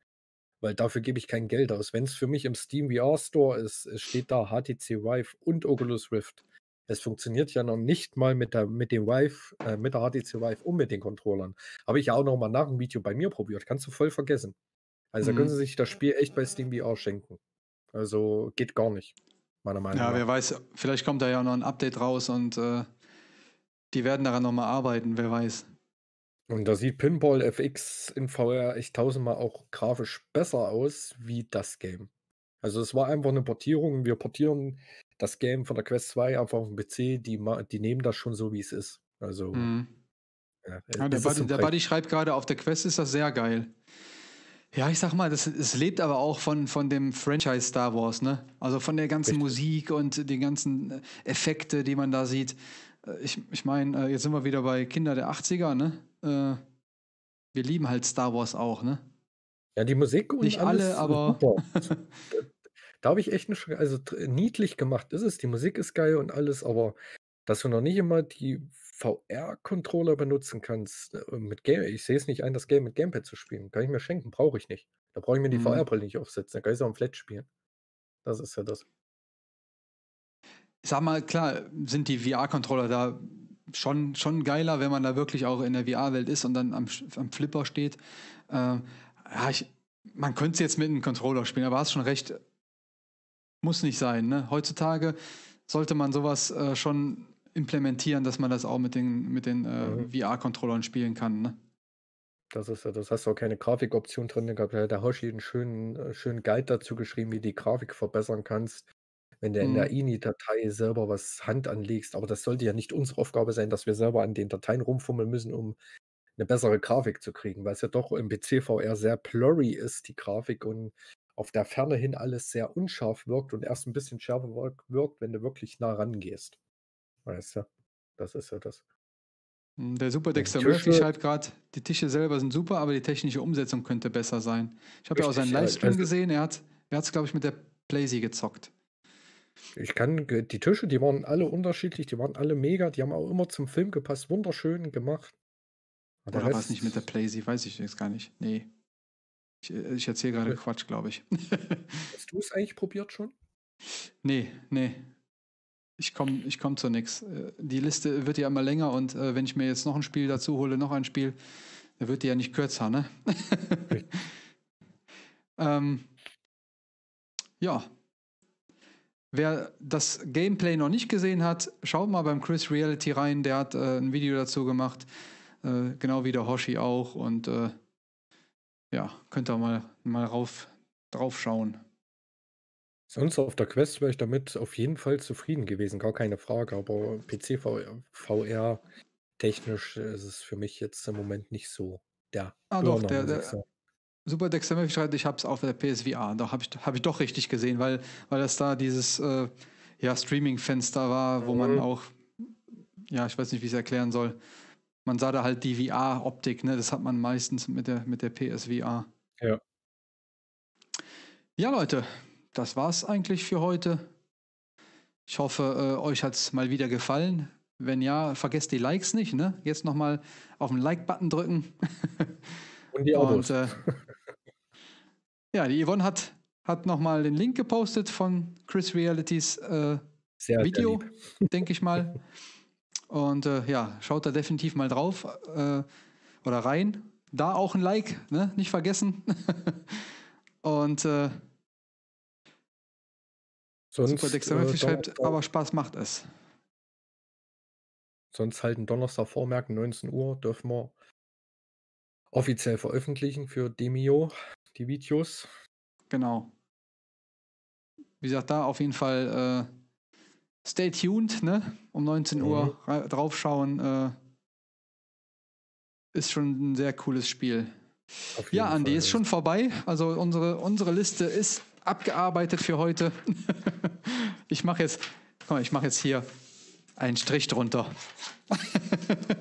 weil dafür gebe ich kein Geld aus. Wenn es für mich im Steam VR Store ist, es steht da HTC Vive und Oculus Rift. Es funktioniert ja noch nicht mal mit der, mit dem Vive, äh, mit der HTC Vive und mit den Controllern. Habe ich ja auch noch mal nach dem Video bei mir probiert. Kannst du voll vergessen. Also mhm. können sie sich das Spiel echt bei Steam VR schenken. Also geht gar nicht meiner Meinung nach. Ja, wer weiß, vielleicht kommt da ja noch ein Update raus und äh, die werden daran nochmal arbeiten, wer weiß. Und da sieht Pinball FX in VR echt tausendmal auch grafisch besser aus wie das Game. Also es war einfach eine Portierung. Wir portieren das Game von der Quest 2 einfach auf den PC. Die, die nehmen das schon so, wie es ist. Also. Mhm. Ja, ja, der, Buddy, der Buddy schreibt gerade, auf der Quest ist das sehr geil. Ja, ich sag mal, das, es lebt aber auch von, von dem Franchise Star Wars, ne? Also von der ganzen Richtig. Musik und den ganzen äh, Effekte, die man da sieht. Äh, ich, ich meine, äh, jetzt sind wir wieder bei Kinder der 80er, ne? Wir lieben halt Star Wars auch, ne? Ja, die Musik und Nicht alles alle, aber. [LAUGHS] [LAUGHS] da habe ich echt eine, Sch also niedlich gemacht ist es. Die Musik ist geil und alles, aber dass wir noch nicht immer die VR-Controller benutzen kannst, äh, mit Game, ich sehe es nicht ein, das Game mit Gamepad zu spielen. Kann ich mir schenken, brauche ich nicht. Da brauche ich mir die mhm. VR-Brille nicht aufsetzen, da kann ich es auch im Flat spielen. Das ist ja das. Ich sag mal, klar, sind die VR-Controller da schon, schon geiler, wenn man da wirklich auch in der VR-Welt ist und dann am, am Flipper steht. Äh, ja, ich, man könnte es jetzt mit einem Controller spielen, aber hast schon recht, muss nicht sein. Ne? Heutzutage sollte man sowas äh, schon implementieren, dass man das auch mit den, mit den äh, mhm. VR-Controllern spielen kann. Ne? Das ist das hast du auch keine Grafikoption drin gehabt. Da hat Hoshi einen schönen, äh, schönen Guide dazu geschrieben, wie du die Grafik verbessern kannst, wenn du mhm. in der mhm. INI-Datei selber was Hand anlegst. Aber das sollte ja nicht unsere Aufgabe sein, dass wir selber an den Dateien rumfummeln müssen, um eine bessere Grafik zu kriegen, weil es ja doch im PC-VR sehr blurry ist, die Grafik und auf der Ferne hin alles sehr unscharf wirkt und erst ein bisschen schärfer wirkt, wenn du wirklich nah rangehst. Weißt du? Das ist ja das. Hm, der Superdexter mischt sich halt gerade, die Tische selber sind super, aber die technische Umsetzung könnte besser sein. Ich habe ja auch seinen Livestream also, gesehen, er hat es, glaube ich, mit der Blazy gezockt. Ich kann, die Tische, die waren alle unterschiedlich, die waren alle mega, die haben auch immer zum Film gepasst, wunderschön gemacht. Aber Oder war es nicht mit der Blazy, weiß ich jetzt gar nicht. Nee. Ich, äh, ich erzähle gerade äh. Quatsch, glaube ich. [LAUGHS] Hast du es eigentlich probiert schon? Nee, nee. Ich komme ich komm zu nichts. Äh, die Liste wird ja immer länger und äh, wenn ich mir jetzt noch ein Spiel dazu hole, noch ein Spiel, dann wird die ja nicht kürzer, ne? [LAUGHS] ähm, ja. Wer das Gameplay noch nicht gesehen hat, schaut mal beim Chris Reality rein. Der hat äh, ein Video dazu gemacht. Äh, genau wie der Hoshi auch. Und äh, ja, könnt ihr mal, mal rauf, drauf schauen. Sonst auf der Quest wäre ich damit auf jeden Fall zufrieden gewesen, gar keine Frage. Aber PC VR technisch ist es für mich jetzt im Moment nicht so der. Ah, doch, der, der Super Dexamel schreibt, ich habe es auf der PSVR. Da habe ich, hab ich doch richtig gesehen, weil, weil das da dieses äh, ja, Streaming-Fenster war, wo mhm. man auch, ja, ich weiß nicht, wie ich es erklären soll. Man sah da halt die VR-Optik, ne? Das hat man meistens mit der, mit der PSVR. Ja. Ja, Leute, das war's eigentlich für heute. Ich hoffe, äh, euch hat's mal wieder gefallen. Wenn ja, vergesst die Likes nicht. Ne? Jetzt nochmal auf den Like-Button drücken. [LAUGHS] Und die Autos. Und, äh, ja, die Yvonne hat, hat nochmal den Link gepostet von Chris Realities äh, sehr, Video, denke ich mal. Und äh, ja, schaut da definitiv mal drauf äh, oder rein. Da auch ein Like, ne? nicht vergessen. [LAUGHS] Und äh, Sonst, Super Dexter äh, schreibt, aber Spaß macht es. Sonst halten Donnerstag Vormerken, 19 Uhr, dürfen wir offiziell veröffentlichen für Demio, die Videos. Genau. Wie gesagt, da auf jeden Fall äh, stay tuned, ne? Um 19 mhm. Uhr draufschauen. Äh, ist schon ein sehr cooles Spiel. Ja, Andi, Fall. ist schon vorbei. Also unsere, unsere Liste ist abgearbeitet für heute. [LAUGHS] ich mache jetzt, komm, ich mache jetzt hier einen Strich drunter. [LAUGHS]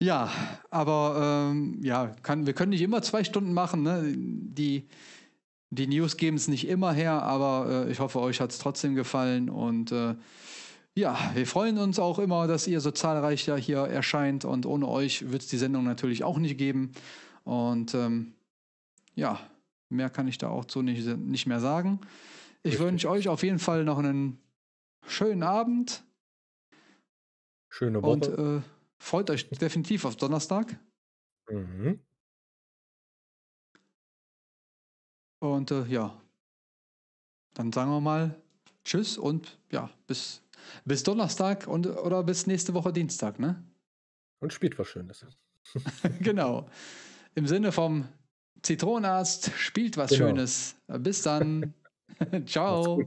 ja, aber ähm, ja, kann, wir können nicht immer zwei Stunden machen. Ne? Die, die News geben es nicht immer her, aber äh, ich hoffe, euch hat es trotzdem gefallen. Und äh, ja, wir freuen uns auch immer, dass ihr so zahlreich ja hier erscheint. Und ohne euch wird es die Sendung natürlich auch nicht geben. Und ähm, ja, Mehr kann ich da auch zu nicht, nicht mehr sagen. Ich wünsche euch auf jeden Fall noch einen schönen Abend. Schöne Woche. Und äh, freut euch definitiv auf Donnerstag. Mhm. Und äh, ja, dann sagen wir mal Tschüss und ja, bis, bis Donnerstag und, oder bis nächste Woche Dienstag, ne? Und spielt was Schönes. [LAUGHS] genau. Im Sinne vom Zitronenarzt, spielt was genau. Schönes. Bis dann. [LAUGHS] Ciao.